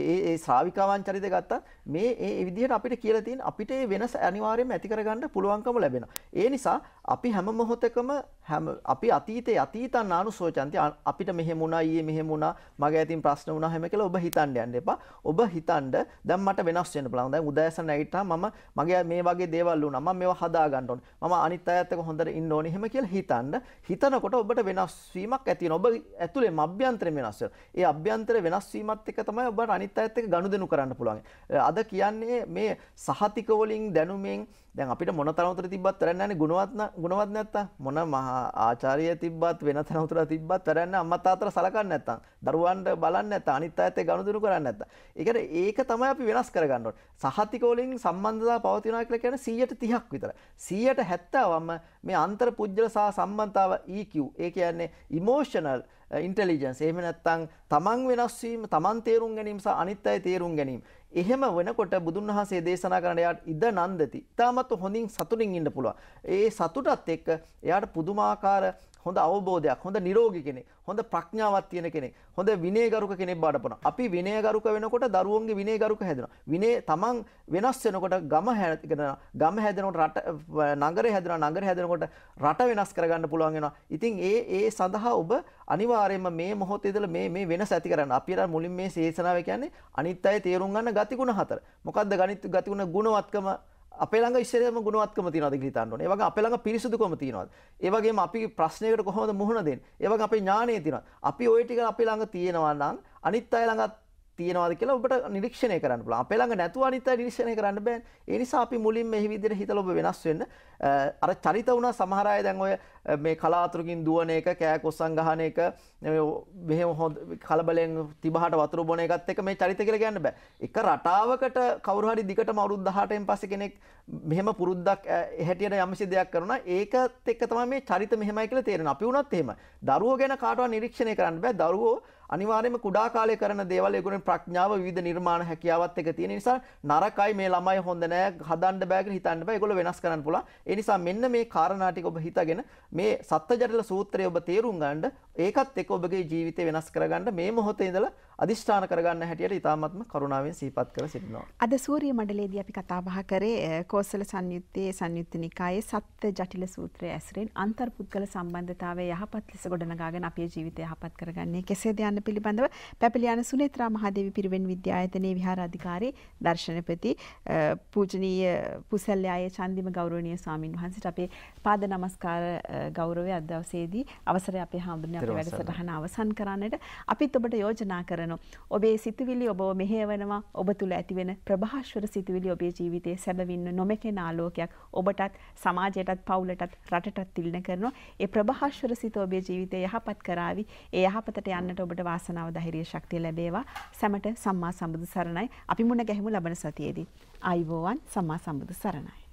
ඒ ඒ ශ්‍රාවිකාවන් චරිත ගත්තත් මේ ඒ විදිහට අපිට කියලා තියෙන අපිට මේ වෙනස අනිවාර්යයෙන්ම ඇති කරගන්න පුළුවන්කම ලැබෙනවා ඒ නිසා අපි හැම මොහොතකම හැම අපි අතීතයේ අතීතන් ආනුසෝචන්ති අපිට මෙහෙම වුණා ඊයේ මෙහෙම වුණා මගේ අතින් ප්‍රශ්න වුණා හැම කියලා ඔබ හිතන්න යන්න එපා ඔබ හිත හිතන්ඩ දැම්මට වෙනස් වෙන පුළන් දැන් උදෑසන නැගිටා මම මගේ මේ වගේ දේවල් වුණා මම මේවා හදා ගන්න ඕනේ මම අනිත් අයත් එක්ක හොඳට ඉන්න ඕනේ එහෙම කියලා හිතන්ඩ හිතනකොට ඔබට වෙනස් වීමක් ඇති වෙනවා ඔබ ඇතුලේම අභ්‍යන්තරයෙන් වෙනස් වෙනවා ඒ අභ්‍යන්තර වෙනස් වීමත් එක්ක තමයි ඔබට අනිත් අයත් එක්ක ගනුදෙනු කරන්න පුළුවන් අද කියන්නේ මේ සහතික වලින් දැනුමෙන් දැන් අපිට මොන තරමට තිබ්බත් වැඩක් නැහැ ගුණවත් ගුණවත් නැත්තම් මොන මහා ආචාර්ය තිබ්බත් වෙන තැනකට තිබ්බත් වැඩක් නැහැ අම්මා තාත්තලා සලකන්නේ නැත්තම් දරුවන්ට බලන්නේ නැත්තම් අනිත් අයත් එක්ක ගනුදෙනු කරන්නේ නැත්තම්. ඒ කියන්නේ ඒක තමයි අපි වෙනස් කරගන්න ඕනේ. සහතික වලින් සම්බන්ධතාව පවතිනවා කියලා කියන්නේ 100%ක් විතර. 170%ම මේ අන්තර පුජ්‍යල සහ සම්බන්ධතාව EQ. ඒ කියන්නේ emotional ඉන්ටලිජන්ස් uh, එහෙම නැත්නම් තමන් වෙනස් වීම තමන් තේරුම් ගැනීම සහ අනිත් අය තේරුම් ගැනීම එහෙම වෙනකොට බුදුන් වහන්සේ දේශනා කරන එයාට ඉද නන්දති. ඊටමත් හොඳින් සතුටින් ඉන්න පුළුවන්. ඒ සතුටත් එක්ක එයාට පුදුමාකාර හොඳ අවබෝධයක් හොඳ නිරෝගී කෙනෙක් හොඳ ප්‍රඥාවක් තියෙන කෙනෙක් හොඳ විනයගරුක කෙනෙක් බවට පත්වෙනවා. අපි විනයගරුක වෙනකොට දරුවන්ගේ විනයගරුක හැදෙනවා. විනය තමන් වෙනස් වෙනකොට ගම හැදෙනවා. ගම හැදෙනකොට රට නගරය හැදෙනවා. නගරය හැදෙනකොට රට වෙනස් කරගන්න පුළුවන් වෙනවා. ඉතින් ඒ ඒ සඳහා ඔබ අනිවාර්යයෙන්ම මේ මොහොතේ ඉඳලා මේ මේ වෙනස ඇති කරන්න. අපි අර මුලින් මේ සේසනාව කියන්නේ අනිත් අය තේරුම් ගන්න ගතිගුණ හතර. මොකද්ද ගණිත ගතිගුණ ගුණවත්කම අපේළඟ ඉස්සරම ගුණුවත්කම තියනද හිතන්නන ඒවගේ අපළඟ පිරිසුදුකම තියනවාද ඒවගේ අපි ප්‍රශ්නයකට කොහොමද මුහුණ දෙන් ඒවගේ අපේ ඥානය තියනවා අපි ඔයටික අපි ළඟ තියෙනවන්නම් අනිත් අයළඟත් තියනවාද කියලා ඔබට නිරීක්ෂණය කරන්න පුළුවන්. අපේ ළඟ නැතුව අනිත් අය නිරීක්ෂණය කරන්න බෑ. ඒ නිසා අපි මුලින්ම මේ විදිහට හිතලා ඔබ වෙනස් වෙන්න අර චරිත වුණා සමහර අය දැන් ඔය මේ කලාතුරකින් දුවන එක, කෑ කොස්සන් ගහන එක, මෙහෙම හොඳ කලබලෙන් තිබහට වතුර බොන එකත් එක මේ චරිත කියලා කියන්න බෑ. එක රටාවකට කවුරු හරි දිගටම අවුරුදු 18න් පස්සේ කෙනෙක් මෙහෙම පුරුද්දක් හැටියට යම්සි දෙයක් කරනවා ඒකත් එක්ක තමයි මේ චරිත මෙහෙමයි කියලා තේරෙනවා. අපි වුණත් එහෙම. දරුවෝ ගැන කාටවත් නිරීක්ෂණය කරන්න බෑ. දරුවෝ අනිවාර්යයෙන්ම කුඩා කාලේ කරන දේවල් ඒගොල්ලන් ප්‍රඥාව විවිධ නිර්මාණ හැකියාවත් එක තියෙන නිසා නරකයි මේ ළමයි හොඳ නෑ හදන්න බෑ කියලා හිතන්න බෑ ඒගොල්ලෝ වෙනස් කරන්න පුළුවන්. ඒ නිසා මෙන්න මේ කාරණා ටික ඔබ හිතගෙන මේ සත්ත්ව ජටිල සූත්‍රය ඔබ තේරුම් ගන්න ඒකත් එක්ක ඔබගේ ජීවිතය වෙනස් කරගන්න මේ මොහොතේ ඉඳලා අධිෂ්ඨාන කරගන්න හැටියට ඉතාමත්ම කරුණාවෙන් සීපත් කර සිටිනවා. අද සූරිය මණ්ඩලයේදී අපි කතා බහ කරේ කෝසල සංයුත්තේ සංයුත්ත නිකායේ සත්‍ය ජටිල සූත්‍රය ඇසුරෙන් අන්තර්පුද්ගල සම්බන්ධතාවය යහපත් ලෙස ගොඩනගාගෙන අපේ ජීවිතය යහපත් කරගන්නේ කෙසේද යන්න පිළිබඳව පැපිලියාන සුනේත්‍රා මහදේවි පිරිවෙන් විද්‍යායතනයේ විහාරාධිකාරී දර්ශනපති පූජනීය පුසල්යායේ චන්දිම ගෞරවනීය ස්වාමින් වහන්සේට අපේ පාද නමස්කාර ගෞරවය අද දවසේදී අවසරය අපේ හාමුදුරනේ අපේ වැඩසටහන අවසන් කරන්නට අපිත් ඔබට යෝජනා කරන කරනවා. ඔබේ සිතුවිලි ඔබව මෙහෙයවනවා. ඔබ තුල ඇතිවෙන ප්‍රභාස්වර සිතුවිලි ඔබේ ජීවිතයේ සැබවින්ම නොමැකෙන ආලෝකයක් ඔබටත් සමාජයටත් පවුලටත් රටටත් තිළින කරනවා. ඒ ප්‍රභාස්වර සිත ඔබේ ජීවිතය යහපත් කරાવી. ඒ යහපතට යන්නට ඔබට වාසනාව ධෛර්ය ශක්තිය ලැබේවා. සැමට සම්මා සම්බුදු සරණයි. අපි මුණ ගැහිමු ලබන සතියේදී. ආයිබෝවන් සම්මා සම්බුදු සරණයි.